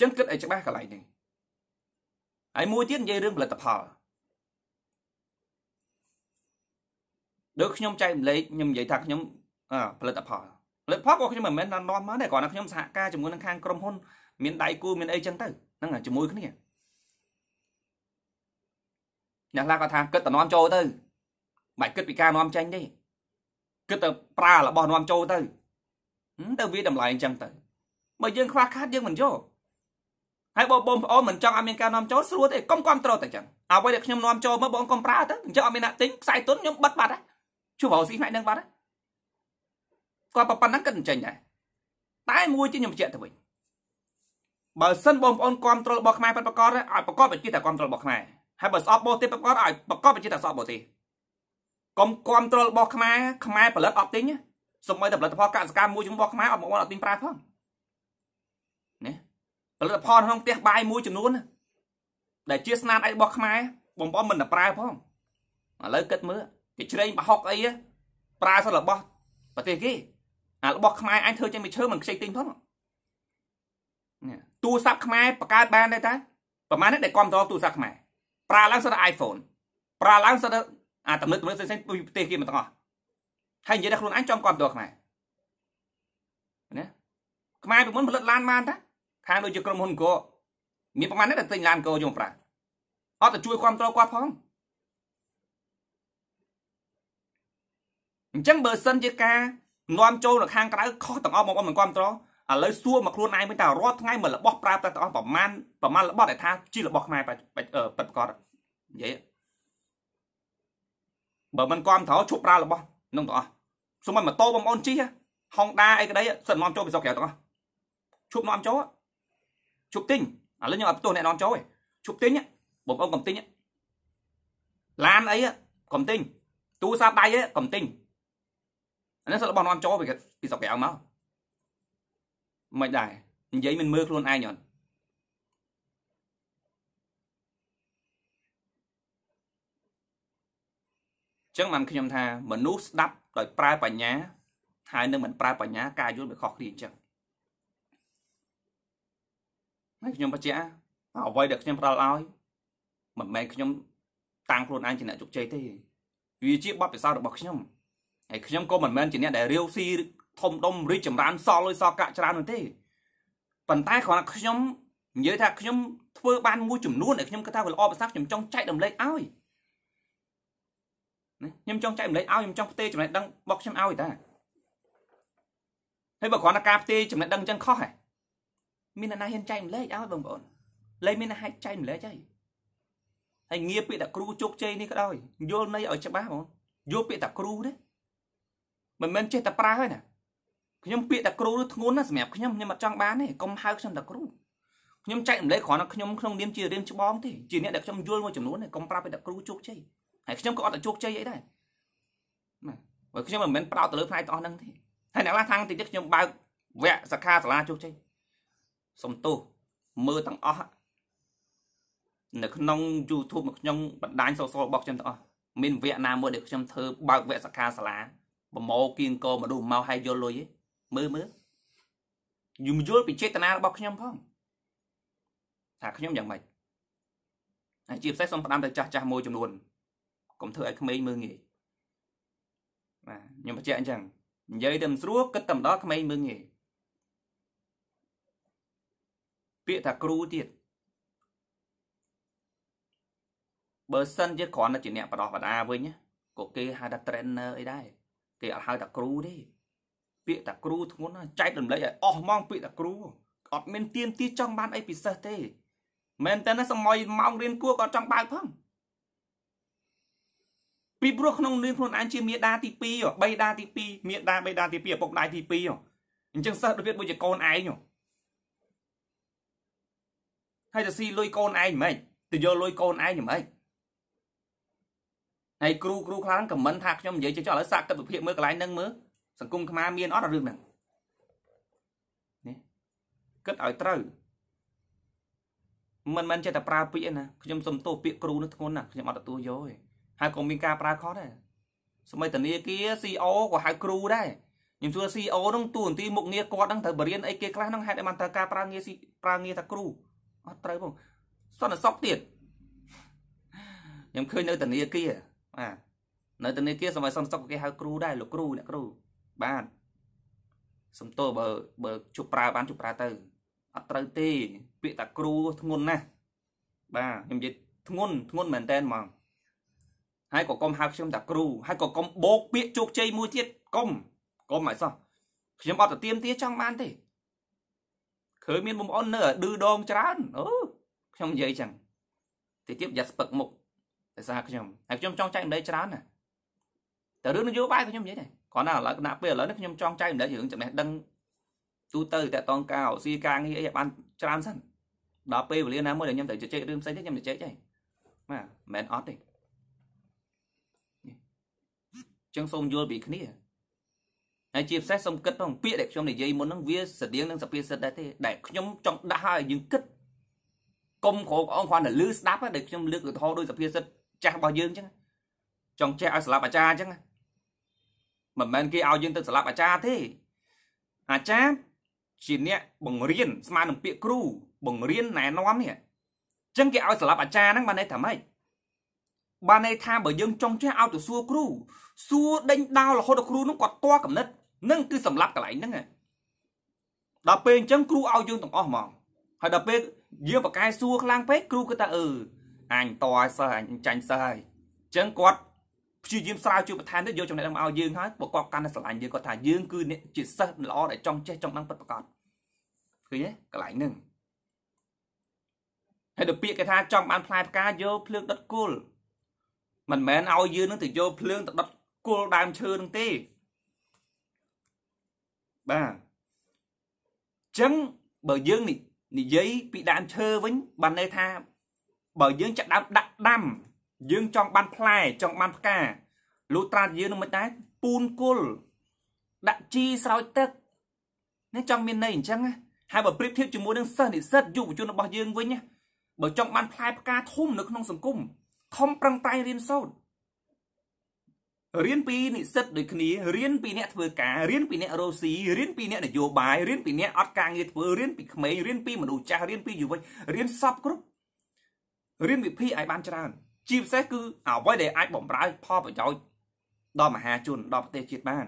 Speaker 1: ចឹងគិតឲ្យច្បាស់កន្លែងនេះហើយមួយទៀតនិយាយរឿងផលិតផលដូចខ្ញុំចែកម្លេចខ្ញុំនិយាយថាខ្ញុំផលិតផលផលិតផលក៏ខ្ញុំមិនមែននាំមកទេគ្រាន់តែខ្ញុំសហការជាមួយនឹងខាងក្រុមហ៊ុនមានដៃគូមានអីចឹងទៅហ្នឹងជាមួយគ្នាអ្នកខ្លះក៏ថាគិតតែនាំចូលទៅមិនគិតពីការនាំចេញទេគិតតែប្រើរបស់នាំចូលទៅទៅវាតម្លៃអញ្ចឹងទៅបើយើងខ្វះខាតយើងមិនយកហើយបងបងប្អូនមិនចង់ឲ្យមានការនាំចូលស្រួលទេកុំគ្រប់ត្រតែចឹងអ្វីដែលខ្ញុំនាំចូលមកបងកុំប្រើទៅអញ្ចឹងអត់មានអ្នកទិញខ្សែទុនខ្ញុំបិទបាត់ហើយជួបរោស៊ីផ្នែកនឹងបាត់ហើយគាត់ប៉ុណ្ណឹងគិតអញ្ចឹងដែរតែមួយទៀតខ្ញុំបញ្ជាក់ទៅវិញបើសិនបងប្អូនគ្រប់ត្ររបស់ខ្មែរប៉ិតប្រកបឲ្យប្រកបបញ្ជាតែគ្រប់ត្ររបស់ខ្មែរហើយបើស្អប់បោះទេប្រកបឲ្យប្រកបបញ្ជាតែស្អប់បោះទេកុំគ្រប់ត្ររបស់ខ្មែរខ្មែរផលិតអត់ទិញសម្បីតែផលិតផលកសិកម្មមួយជំរបស់ខ្មែរអត់មកអត់ទិញប្រើផងផលិតផលក្នុងផ្ទះបាយមួយចំនួនដែលជាស្នាដៃរបស់ខ្មែរបងប្អូនមិនប្រើផងឥឡូវគិតមើលគេច្រែងប្រហុកអីប្រើសិលរបស់ប្រទេសគេអារបស់ខ្មែរអញធ្វើចេញពីឈើមិនខ្ចីទិញផងទូរស័ព្ទខ្មែរបង្កើតបានដែរតាប្រហែលនេះដែលគ្រប់តរទូរស័ព្ទខ្មែរប្រើឡើងសិត iPhone ប្រើឡើងសិតអាតំណឹកតំណឹកផ្សេងៗពីប្រទេសគេមិនទាំងអស់ហើយនិយាយថាខ្លួនអញចង់គ្រប់តរខ្មែរណាខ្មែរពីមុនផលិតឡានបានតាខាងដូចជាក្រុមហ៊ុនក៏មានប្រមាណដែរតែទិញឡានក៏យកប្រាក់អត់ទៅជួយគ្រប់គ្រងគាត់ផងអញ្ចឹងបើសិនជាការនាំចូលនៅខាងក្រៅខុសទាំងអស់បងប្អូនមិនគ្រប់គ្រងឥឡូវសួរមកខ្លួនឯងវិញតើរាល់ថ្ងៃមួយរបស់ប្រើប្រាស់ទាំងអស់ប្រមាណប្រមាណរបស់ដែលថាជារបស់ខ្មែរប៉ិតប្រកបនិយាយបើមិនគ្រប់ត្រឈប់ប្រើរបស់នឹងទាំងអស់សូម្បីម៉ូតូបងប្អូនជិះហុងដាអីក្តីសិននាំចូលពីស្រុកក្រៅទាំងអស់ឈប់នាំចូលឈប់ទិញឥឡូវខ្ញុំអត់ផ្ទោសអ្នកនាំចូលទេឈប់ទិញបងប្អូនកុំទិញឡានអីកុំទិញទូរស័ព្ទដៃកុំទិញអានេះសិលរបស់នាំចូលពីពីស្រុកក្រៅមកមិនដែរនិយាយមិនមើលខ្លួនឯងអត់ចឹងបានខ្ញុំថាមនុស្សស្ដាប់ដោយប្រើបញ្ញាហើយនឹងមិនប្រើបញ្ញាការយល់វាខុសគ្នាអញ្ចឹងហើយខ្ញុំបញ្ជាក់អ្វីដែលខ្ញុំផ្ដល់ឲ្យ មិនមែនខ្ញុំតាំងខ្លួនឯងជាអ្នកជោគជ័យទេវាជាបទពិសោធន៍របស់ខ្ញុំហើយខ្ញុំក៏មិនមែនជាអ្នកដែលរាវស៊ីធំដុំរីចម្រើនសល់លុយសល់កាក់ច្រើននោះទេប៉ុន្តែគ្រាន់តែខ្ញុំនិយាយថាខ្ញុំធ្វើបានមួយចំនួនដែលខ្ញុំគិតថាវាល្អប្រសើរខ្ញុំចង់ចែករំលែកឲ្យខ្ញុំចង់ចែករំលែកឲ្យខ្ញុំចង់ផ្ទេរចំណេះដឹងរបស់ខ្ញុំឲ្យតាហើយបើគ្រាន់តែការផ្ទេរចំណេះដឹងអញ្ចឹងខុសហ៎មានអ្នកណាហ៊ានចែកម្លែកឲ្យបងប្អូនលែងមានអ្នកហាច់ចែកម្លែកហើយហើយងារពាក្យតាគ្រូជោគជ័យនេះក៏ដោយយល់ន័យឲ្យច្បាស់បងយកពាក្យតាគ្រូទេមិនមែនចេះតែប្រើទេណាខ្ញុំពាក្យតាគ្រូធ្ងន់ណាស់សម្រាប់ខ្ញុំខ្ញុំអត់ចង់បានទេកុំហៅខ្ញុំតាគ្រូខ្ញុំចែកម្លែកគ្រាន់តែខ្ញុំក្នុងនាមជារៀងច្បងទេជាអ្នកដែលខ្ញុំយល់មួយចំនួនទេកុំប្រាប់ឲ្យតាគ្រូជោគជ័យហើយខ្ញុំក៏អត់ទៅជោគជ័យអីដែរបាទបើខ្ញុំមិនមែនប្រោតទៅលើផ្នែកទាំងអស់ហ្នឹងទេហើយអ្នកខ្លះខាងតិចទៀតខ្ញុំបើកវគ្គសិក្ខាសាលាជោគជ័យសុំទោសមើលទាំងអស់នៅក្នុង YouTube របស់ខ្ញុំបណ្ដាញសសររបស់ខ្ញុំទាំងអស់មានវគ្គណាមួយដែលខ្ញុំធ្វើបើកវគ្គសិក្ខាសាលាប្រមូលគៀងកោមនុស្សមកឲ្យយល់លុយមើលមើលយំយល់ពីចេតនារបស់ខ្ញុំផងថាខ្ញុំយ៉ាងម៉េចហើយជាពិសេសសូមផ្ដាំទៅចាស់ចាស់មួយចំនួនកុំធ្វើឲ្យក្មេងមើងងាយបាទខ្ញុំបញ្ជាក់អញ្ចឹងនិយាយតែមិនស្រួលគិតតែម្ដងក្មេងមើងងាយពាក្យថាគ្រូទៀតបើសិនជាគ្រាន់តែជាអ្នកបដោះបដាវិញក៏គេហៅថា trainer អីដែរគេអត់ហៅថាគ្រូទេពាក្យថាគ្រូធ្ងន់ចែករំលែកឲ្យអស់ហ្មងពាក្យថាគ្រូអត់មានទៀនទីចង់បានអីពិសេសទេមែនតើសម័យម៉ោងរៀនគួរក៏ចង់បើកផងពីព្រោះក្នុងនាមខ្លួនឯងជាមេដាទី2បៃដាទី2មេដាបៃដាទី2ឪពុកម្ដាយទី2អញ្ចឹងសិស្សដូចវាដូចជាកូនឯងហ៎ហើយទៅស៊ីលុយកូនឯងមិនទៅយកលុយកូនឯងមិនហើយគ្រូគ្រូខ្លះហ្នឹងខមមិនថាខ្ញុំនិយាយចេះចោលឥឡូវសាកកិត្តិភាពមើលកន្លែងហ្នឹងមើលសង្គមខ្មែរមានអត់រឿងហ្នឹងនេះគិតឲ្យត្រូវមិនមិនចេះតែប្រើពាក្យឯណាខ្ញុំសុំទោសពាក្យគ្រូនោះធ្ងន់ណាស់ខ្ញុំអត់ទទួលយកទេហើយក៏មានការប្រើខុសដែរសមីធនាគារ CEO ក៏ហៅគ្រូដែរខ្ញុំសួរ CEO ហ្នឹងតួនាទីមុខងារគាត់ហ្នឹងត្រូវបរៀនអីគេខ្លះហ្នឹងហេតុអីបានត្រូវការប្រើងារប្រើងារថាគ្រូអត់ត្រូវផងសន្តិសុខទៀតខ្ញុំឃើញនៅធនាគារបាទនៅធនាគារសម័យសន្តិសុខគេហៅគ្រូដែរលោកគ្រូអ្នកគ្រូបាទសំទោបើបើជប់ប្រើបានជប់ប្រើទៅ អត់ត្រូវទេពាក្យតាគ្រូធ្ងន់ណាស់បាទខ្ញុំនិយាយធ្ងន់ធ្ងន់មែនតែនហ្មងហើយក៏កុំហៅខ្ញុំតាគ្រូហើយក៏កុំបោកពាក្យជោគជ័យមួយទៀតកុំកុំឲ្យសោះខ្ញុំអត់ទៅទៀមទាចង់បានទេឃើញមានបំអន់នៅឌឺដងច្រើនអូខ្ញុំនិយាយចឹងតិចទៀតយ៉ាស្ពឹកមុខដោយសារខ្ញុំហើយខ្ញុំចង់ចែកម្លេចច្រើនណាតែរឿងនយោបាយខ្ញុំនិយាយដែរគ្រាន់តែឥឡូវគណៈពេលឥឡូវនេះខ្ញុំចង់ចែកម្លេចរឿងចំណេះដឹងទូទៅតកតងការអស៊ីការងារអីឲ្យបានច្រើនសិនដល់ពេលវេលាណាមួយដែលខ្ញុំត្រូវជជែករឿងផ្សេងទៀតខ្ញុំជជែកហើយបាទមិនមែនអត់ទេចឹងសូមយល់ពីគ្នាហើយជាពិសេសសូមគិតផងពាក្យដែលខ្ញុំនិយាយមុនហ្នឹងវាស្តៀងនឹងសភាសិទ្ធដែរទេដែលខ្ញុំចង់ដាក់ឲ្យយើងគិតកុំក្រោកអងគ្រាន់តែលឺស្ដាប់ដែរខ្ញុំលើកឧទាហរណ៍ដោយសភាសិទ្ធចាស់របស់យើងអញ្ចឹងចង់ចេះឲ្យស្លាប់អាចារ្យអញ្ចឹងមិនមែនគេឲ្យយើងទៅស្លាប់អាចារ្យទេអាចារ្យជាអ្នកបង្រៀនស្មើនឹងពាក្យគ្រូបង្រៀនណែនាំនេះអញ្ចឹងគេឲ្យស្លាប់អាចារ្យហ្នឹងបានន័យថាម៉េចបានន័យថាបើយើងចង់ចេះឲ្យទៅសួរគ្រូសួរដេញដោលរហូតដល់គ្រូហ្នឹងគាត់តកំណត់នឹងគឺសម្រាប់កន្លែងហ្នឹងដល់ពេលអញ្ចឹងគ្រូឲ្យយើងទាំងអស់ហ្មងហើយដល់ពេលយើងប្រកែសួរខ្លាំងពេកគ្រូគាត់ថាអឺអញតឲ្យសិស្សអញចាញ់សិស្សហើយអញ្ចឹងគាត់ព្យាយាមស្រាវជ្រាវបន្ថែមទៀតយកចំណេះដឹងមកឲ្យយើងហើយបើគាត់កាន់តែស្រឡាញ់យើងគាត់ថាយើងគឺអ្នកជាសិស្សល្អដែលចង់ចេះចង់ដឹងពិតប្រាកដឃើញទេកន្លែងហ្នឹងហើយដល់ពាក្យគេថាចង់បានផ្លែផ្កាយកភ្លើងដុតគល់មិនមែនឲ្យយើងនឹងទៅយកភ្លើងទៅដុតគល់ដើមឈើនឹងទេបាទអញ្ចឹងបើយើងនិយាយពីដើមឈើវិញ បានន័យថា បើយើងចាក់ដើមដាក់ដាំយើងចង់បានផ្លែចង់បានផ្កាលូត្រាតយើងនឹងមិនដែរពូនគល់ដាក់ជីស្រោចទឹកនេះចង់មានន័យអញ្ចឹងណាហើយបើប្រៀបធៀបជាមួយនឹងសិស្សនិស្សិតយុវជនរបស់យើងវិញបើចង់បានផ្លែផ្កាធំនៅក្នុងសង្គមខំប្រឹងប្រែងរៀនសូត្ររៀនពីនិស្សិតដូចគ្នារៀនពីអ្នកធ្វើការរៀនពីអ្នករស់ស៊ីរៀនពីអ្នកនយោបាយរៀនពីអ្នកអត់ការងារធ្វើរៀនពីក្មេងរៀនពីមនុស្សចាស់រៀនពីយុវវ័យរៀនសពគ្រប់រៀនវិធីឲ្យបានច្រើនជាពិសេសគឺអ្វីដែលអាចបំរើផលប្រយោជន៍ដល់មហាជនដល់ប្រទេសជាតិបាន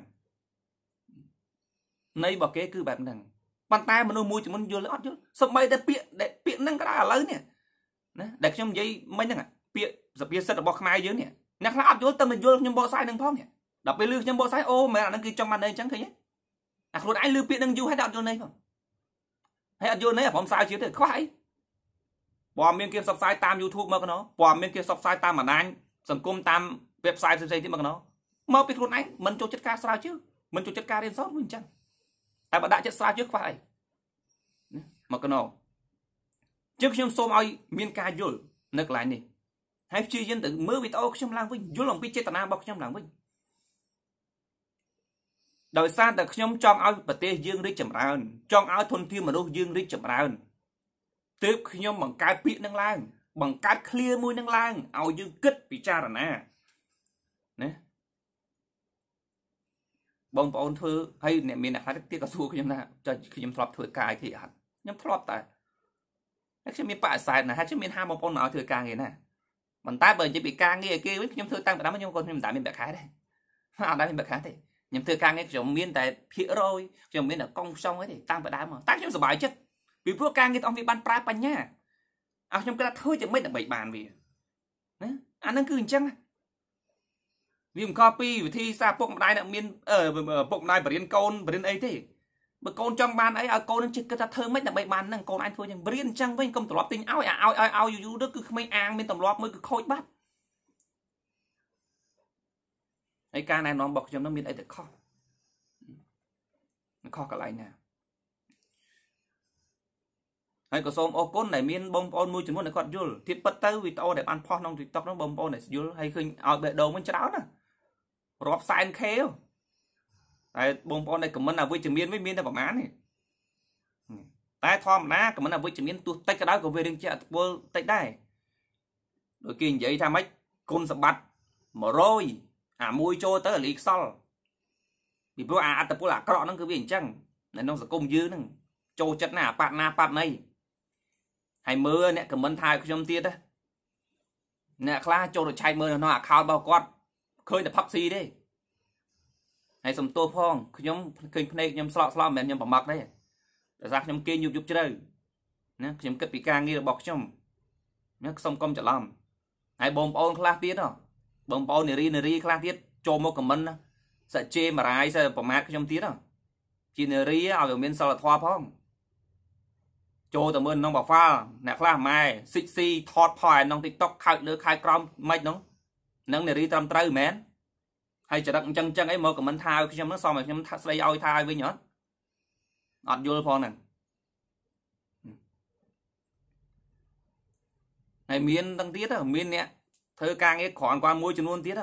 Speaker 1: នៃរបស់គេគឺបែបហ្នឹងប៉ុន្តែមនុស្សមួយចំនួនយល់អត់យល់សម្បីតែពាក្យពាក្យហ្នឹងក៏ដល់ឥឡូវនេះណាដែលខ្ញុំនិយាយមិញហ្នឹងពាក្យសភាសិទ្ធរបស់ខ្មែរយើងនេះអ្នកខ្លះអត់យល់តែមិនយល់ខ្ញុំបកស្រាយនឹងផងដល់ពេលលឺខ្ញុំបកស្រាយអូមែនអានឹងគឺចង់បានន័យអញ្ចឹងឃើញទេអាខ្លួនឯងលឺពាក្យនឹងយូរហើយតែអត់យល់ន័យផងហើយអត់យល់ន័យព្រមសើជាតិទេខ្វះអីព័ត៌មានគេផ្សព្វផ្សាយតាម YouTube មកកណោព័ត៌មានគេផ្សព្វផ្សាយតាមបណ្ដាញសង្គមតាម website ផ្សេងៗទៀតមកកណោមកពីខ្លួនឯងមិនចូលចិត្តការស្រាវជ្រាវមិនចូលចិត្តការរៀនសូត្រវិញអញ្ចឹងតែបើដាក់ចិត្តស្រាវជ្រាវខ្វះអីមកកណោជាងខ្ញុំសូមឲ្យមានការយល់នៅកន្លែងនេះហើយព្យាយាមទៅមើលវីដេអូខ្ញុំឡើងវិញយល់អំពីចេតនារបស់ខ្ញុំឡើងវិញដោយសារតែខ្ញុំចង់ឲ្យប្រទេសយើងរីកចម្រើនចង់ឲ្យ ធនធានមនុស្សយើងរីកចម្រើនទើបខ្ញុំបង្កើតពាក្យនឹងឡើង បង្កើតឃ្លាមួយនឹងឡើងឲ្យយើងគិតពិចារណាណាបងប្អូនធ្វើហើយអ្នកមានអាហារទៀតក៏សួរខ្ញុំថាចុះខ្ញុំធ្លាប់ធ្វើការឲ្យគេអត់ខ្ញុំធ្លាប់តែខ្ញុំមានបរិស័យណាស់ហើយខ្ញុំមានហាមបងប្អូនមកឲ្យធ្វើការគេណាប៉ុន្តែបើនិយាយពីការងារគេវិញខ្ញុំធ្វើតាំងពីដើមខ្ញុំក៏ខ្ញុំមិនដែលមានប្រាក់ខែដែរអត់ដែលមានប្រាក់ខែទេខ្ញុំធ្វើការងារខ្ញុំមានតែភាគរយខ្ញុំមានតែកង់ផ្សំអីទេតាំងពីដើមមកតែខ្ញុំសប្បាយចិត្តពីព្រោះការងារទាំងអស់វាបានប្រើបញ្ញាអស់ខ្ញុំគាត់ធ្វើយ៉ាងម៉េចដើម្បីបានវាណាអានឹងគឺអញ្ចឹងវាមិនខុសពីវិធីសាពុកម្ដាយអ្នកមានពុកម្ដាយបរិញ្ញាកូនបរិញ្ញាអីទេបើកូនចង់បានអីឲ្យកូននឹងជិះគិតថាធ្វើម៉េចដើម្បីបានហ្នឹងកូនអញធ្វើយ៉ាងរៀនអញ្ចឹងវិញកុំត្រឡប់ទិញឲ្យឲ្យឲ្យឲ្យយូរទៅគឺក្មេងអាងមានទម្លាប់មួយគឺខូចបាត់ហើយការណែនាំរបស់ខ្ញុំនឹងមានអីទៅខុសខុសកន្លែងណាហើយក៏សូមអរគុណដែលមានបងប្អូនមួយចំនួនដែលគាត់យល់ធៀបពិតទៅវីដេអូដែលបានផុសក្នុង TikTok ហ្នឹងបងប្អូនដែលយល់ហើយឃើញឲ្យបេះដូងវិញច្រើនណារាប់សែន K ហ៎តែបងប្អូនដែលខមមិនអវិជ្ជមានវិញមានតែប្រមាណទេតែធម្មតាខមមិនអវិជ្ជមានទោះតិចក៏ដោយក៏វារឿងជាអត្តពលតិចដែរដូចគេនិយាយថាម៉េចគុណសម្បត្តិ100អាមួយចូលទៅលីខ្សល់ពីព្រោះអាអត្តពលអាក្រក់ហ្នឹងគឺវាអញ្ចឹងនៅក្នុងសង្គមយើងហ្នឹងចូលចិត្តណាប៉ាត់ណាប៉ាត់ណីហើយមើលអ្នកខមមិនថាខ្ញុំទៀតអ្នកខ្លះចូលទៅឆែកមើលនៅក្នុង account របស់គាត់ឃើញតែផឹកស៊ីទេហើយសំទោសផងខ្ញុំឃើញភ្នែកខ្ញុំស្លោកស្លោមិនមែនខ្ញុំប្រមាក់ទេដោយសារខ្ញុំគេងយប់យប់ជ្រៅណាខ្ញុំគិតពីការងាររបស់ខ្ញុំណាខ្សុំកុំច្រឡំហើយបងប្អូនខ្លះទៀតបងប្អូននារីនារីខ្លះទៀតចូលមកខមមិនសាច់ជេរមារាយសើប្រមាថខ្ញុំទៀតជានារីឲ្យវាមានសិលធម៌ផងចូលទៅមើលក្នុងបាហ្វាល់អ្នកខ្លះម៉ែស៊ីស៊ីថតផោឯក្នុង TikTok ខោចលើខោចក្រោមមិនហ្នឹងនឹងនារីត្រឹមត្រូវមែនហើយចរិតអញ្ចឹងអញ្ចឹងអីមកខមមិនថាឲ្យខ្ញុំហ្នឹងសមឲ្យខ្ញុំថាស្ដីឲ្យថាឲ្យវិញអត់អត់យល់ផងហ្នឹងហើយមានទាំងទៀតមានអ្នកធ្វើការងារគ្រាន់គាត់មួយចំនួនទៀត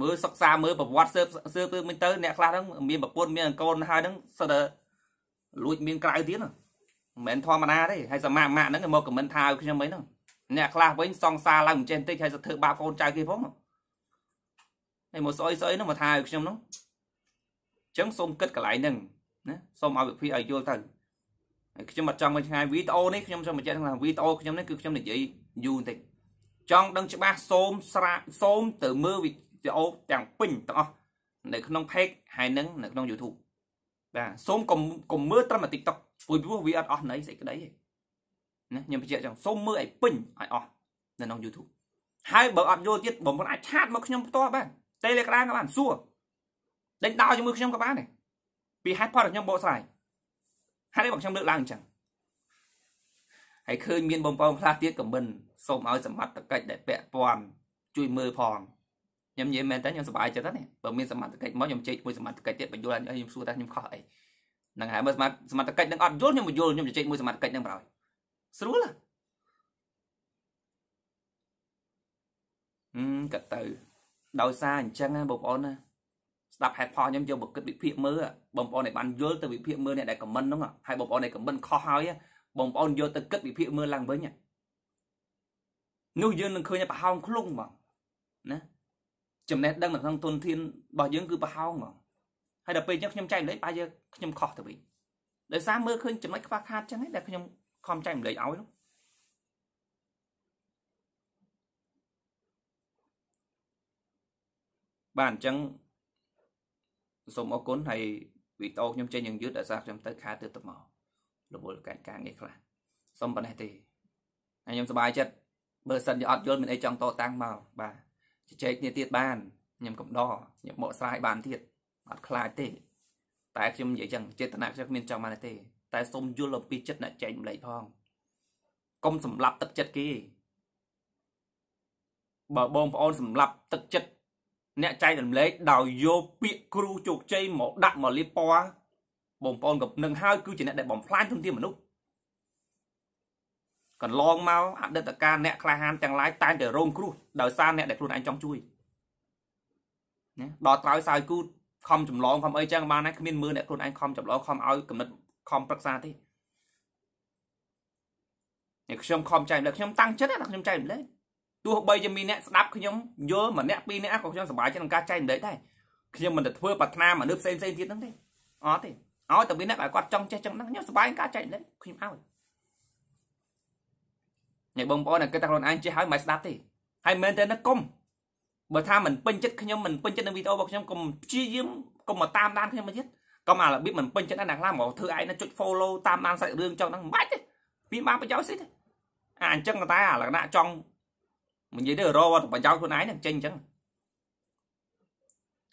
Speaker 1: មើលសិក្សាមើលប្រវត្តិស៊ើបស៊ើបមិនទៅ អ្នកខ្លះហ្នឹង មានប្រពន្ធមានកូនហើយហ្នឹងសិតតែលួចមានក្រៅទៀតហ្នឹងមិនមែនធម្មតាទេហើយសមាមាហ្នឹងមកខមមិនថាឲ្យខ្ញុំអីហ្នឹងអ្នកខ្លះវិញសង្សារឡើងមិនចេះបន្តិចហើយទៅធ្វើបាបកូនចៅគេផងហ្នឹងហើយមកស្អុយស្អុយនោះមកថាឲ្យខ្ញុំនោះអញ្ចឹងសូមគិតកន្លែងហ្នឹងណាសូមឲ្យវិភាគឲ្យយល់ទៅហើយខ្ញុំអត់ចង់មកឆ្ងាយវីដេអូនេះខ្ញុំចង់បញ្ជាក់ថាវីដេអូខ្ញុំនេះគឺខ្ញុំនិយាយយូរបន្តិចចង់ដឹងច្បាស់សូមស្រាសូមទៅមើលវីដេអូទាំងពេញទាំងអស់នៅក្នុង page ហើយនឹងនៅក្នុង YouTube បាទសូមកុំកុំមើលត្រឹមតែ TikTok ព្រោះព្រោះវាអត់អស់ណីស្អីក្តីទេណាខ្ញុំបញ្ជាក់ចឹងសូមមើលឲ្យពេញឲ្យអស់នៅក្នុង YouTube ហើយបើអត់យល់ទៀតបងប្អូនអាចឆាតមកខ្ញុំផ្ទាល់បាន Telegram ក៏បានសួរដេញដោជាមួយខ្ញុំក៏បានដែរពីហេតុផលរបស់ខ្ញុំបកស្រាយហើយបងខ្ញុំលើកឡើងអញ្ចឹងហើយឃើញមានបងប្អូនខ្លះទៀតខមមិន សូមឲ្យសមត្ថកិច្ចដែលពាក់ព័ន្ធជួយមើលផងខ្ញុំនិយាយមែនតើខ្ញុំសប្បាយចិត្តណាបើមានសមត្ថកិច្ចមកខ្ញុំជែកមួយសមត្ថកិច្ចទៀតបញ្យល់ឲ្យខ្ញុំសួរថាខ្ញុំខុសអីហ្នឹងហើយមើលសមត្ថកិច្ចនឹងអត់យល់ខ្ញុំបញ្យល់ខ្ញុំជែកមួយសមត្ថកិច្ចនឹងប្រហើយស្រួលហ៎អឺក៏ទៅដោយសារអញ្ចឹងបងប្អូនណាស្ដាប់ហេតុផលខ្ញុំយកមកគិតវិភាគមើលបងប្អូនឲ្យបានយល់ទៅវិភាគមើលអ្នកដែលខមមិនហ្នឹងហើយបងប្អូនឲ្យខមមិនខុសហើយបងប្អូនយកទៅគិតវិភាគមើលឡើងវិញនោះយើងនឹងឃើញប្រហោងខ្លុងហ្មងណាចំណេះដឹងនៅក្នុងទុនធានរបស់យើងគឺប្រហោងហ្មងហើយដល់ពេលអញ្ចឹងខ្ញុំចែកម្លេចបើយើងខ្ញុំខុសទៅវិញដោយសារមើលឃើញចំណុចខ្វះខាតអញ្ចឹងឯងដែលខ្ញុំខំចែកម្លេចឲ្យនោះបាទអញ្ចឹងសូមអរគុណហើយវីដេអូខ្ញុំចេញយ៉ាងយឺតដល់សារខ្ញុំទៅខែទៅទៅមករវល់កាច់ការងារខ្លះសូមប៉ុណ្ណេះទេហើយខ្ញុំសប្បាយចិត្តបើសិនជាអត់យល់មានអីចង់តតាំងមកបាទជជែកគ្នាទៀតបានខ្ញុំកំដរខ្ញុំបកស្រាយបានទៀតអត់ខ្លាចទេតែខ្ញុំនិយាយចឹងចេតនាខ្ញុំគ្មានចង់បានទេ តែសូមយល់អំពីចិត្តអ្នកចែកម្លែកផងកុំសម្លាប់ទឹកចិត្តគេបើបងប្អូនសម្លាប់ទឹកចិត្តអ្នកចែករំលែកដោយយកពាក្យគ្រូជោគជ័យមកដាក់មកលាបពណ៌បងប្អូនក៏នឹងហើយគឺជាអ្នកដែលបំផ្លាញធនធានមនុស្សកន្លងមកអតីតកាលអ្នកក្លាហានទាំងឡាយតែងតែរងគ្រោះដោយសារអ្នកដែលខ្លួនឯងចង់ជួយណាដល់ត្រូវសើគូខំចម្លងខំអីចឹងបានណាគ្មានមើលអ្នកខ្លួនឯងខំចម្លងខំឲ្យកំណត់ខំប្រឹក្សាទេខ្ញុំខំចែករំលែកខ្ញុំតាំងចិត្តណាខ្ញុំចែករំលែកទោះបីជាមានអ្នកស្ដាប់ខ្ញុំយល់ម្នាក់ពីរអ្នកក៏ខ្ញុំសប្បាយចិត្តនឹងការចែកម្លេចដែរខ្ញុំមិនទៅធ្វើប្រាថ្នាមនុស្សផ្សេងផ្សេងទៀតហ្នឹងទេអត់ទេឲ្យតែមានអ្នកដែលគាត់ចង់ចេះចឹងហ្នឹងខ្ញុំសប្បាយនឹងការចែកម្លេចខ្ញុំឲ្យអ្នកបងប្អូនគិតថាខ្លួនឯងចេះហើយមិនស្ដាប់ទេហើយមែនតែនឹកគុំបើថាមិនពេញចិត្តខ្ញុំមិនពេញចិត្តនឹងវីដេអូរបស់ខ្ញុំកុំព្យាយាមកុំមកតាមដានខ្ញុំមកទៀតកុំអារបៀបមិនពេញចិត្តណាខ្លះមកធ្វើឯងណាចុច follow តាមដានសាច់រឿងចង់ហ្នឹងមិនបាច់ទេវាបានប្រយោជន៍ស្អីទេអាអញ្ចឹងតែអាលក្ខណៈចង់និយាយទៅរកវត្តប្រយោជន៍ខ្លួនឯងនឹងចេញអញ្ចឹង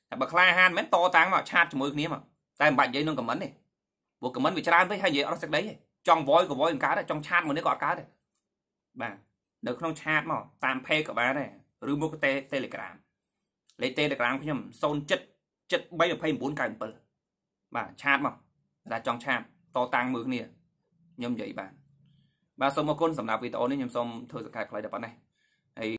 Speaker 1: តែបើខ្លាហានមិនតតាំងមកឆាតជាមួយគ្នាមកតែមិនបាច់និយាយក្នុងខមមិនទេព្រោះខមមិនវាច្រើនពេកហើយនិយាយអត់សេចក្តីទេចង់ voice ក៏ voice មិនកើតដែរចង់ឆាតមួយនេះក៏អត់កើតដែរបាទនៅក្នុងឆាតមកតាម page ក៏បានដែរឬមក Telegram លេខ Telegram ខ្ញុំ07732997បាទឆាតមកតែចង់ឆាតតតាំងមើលគ្នាខ្ញុំនិយាយបានបាទសូមអរគុណសម្រាប់វីដេអូនេះខ្ញុំសូមធ្វើសង្ខេបខ្លីតែប៉ុណ្ណេះ a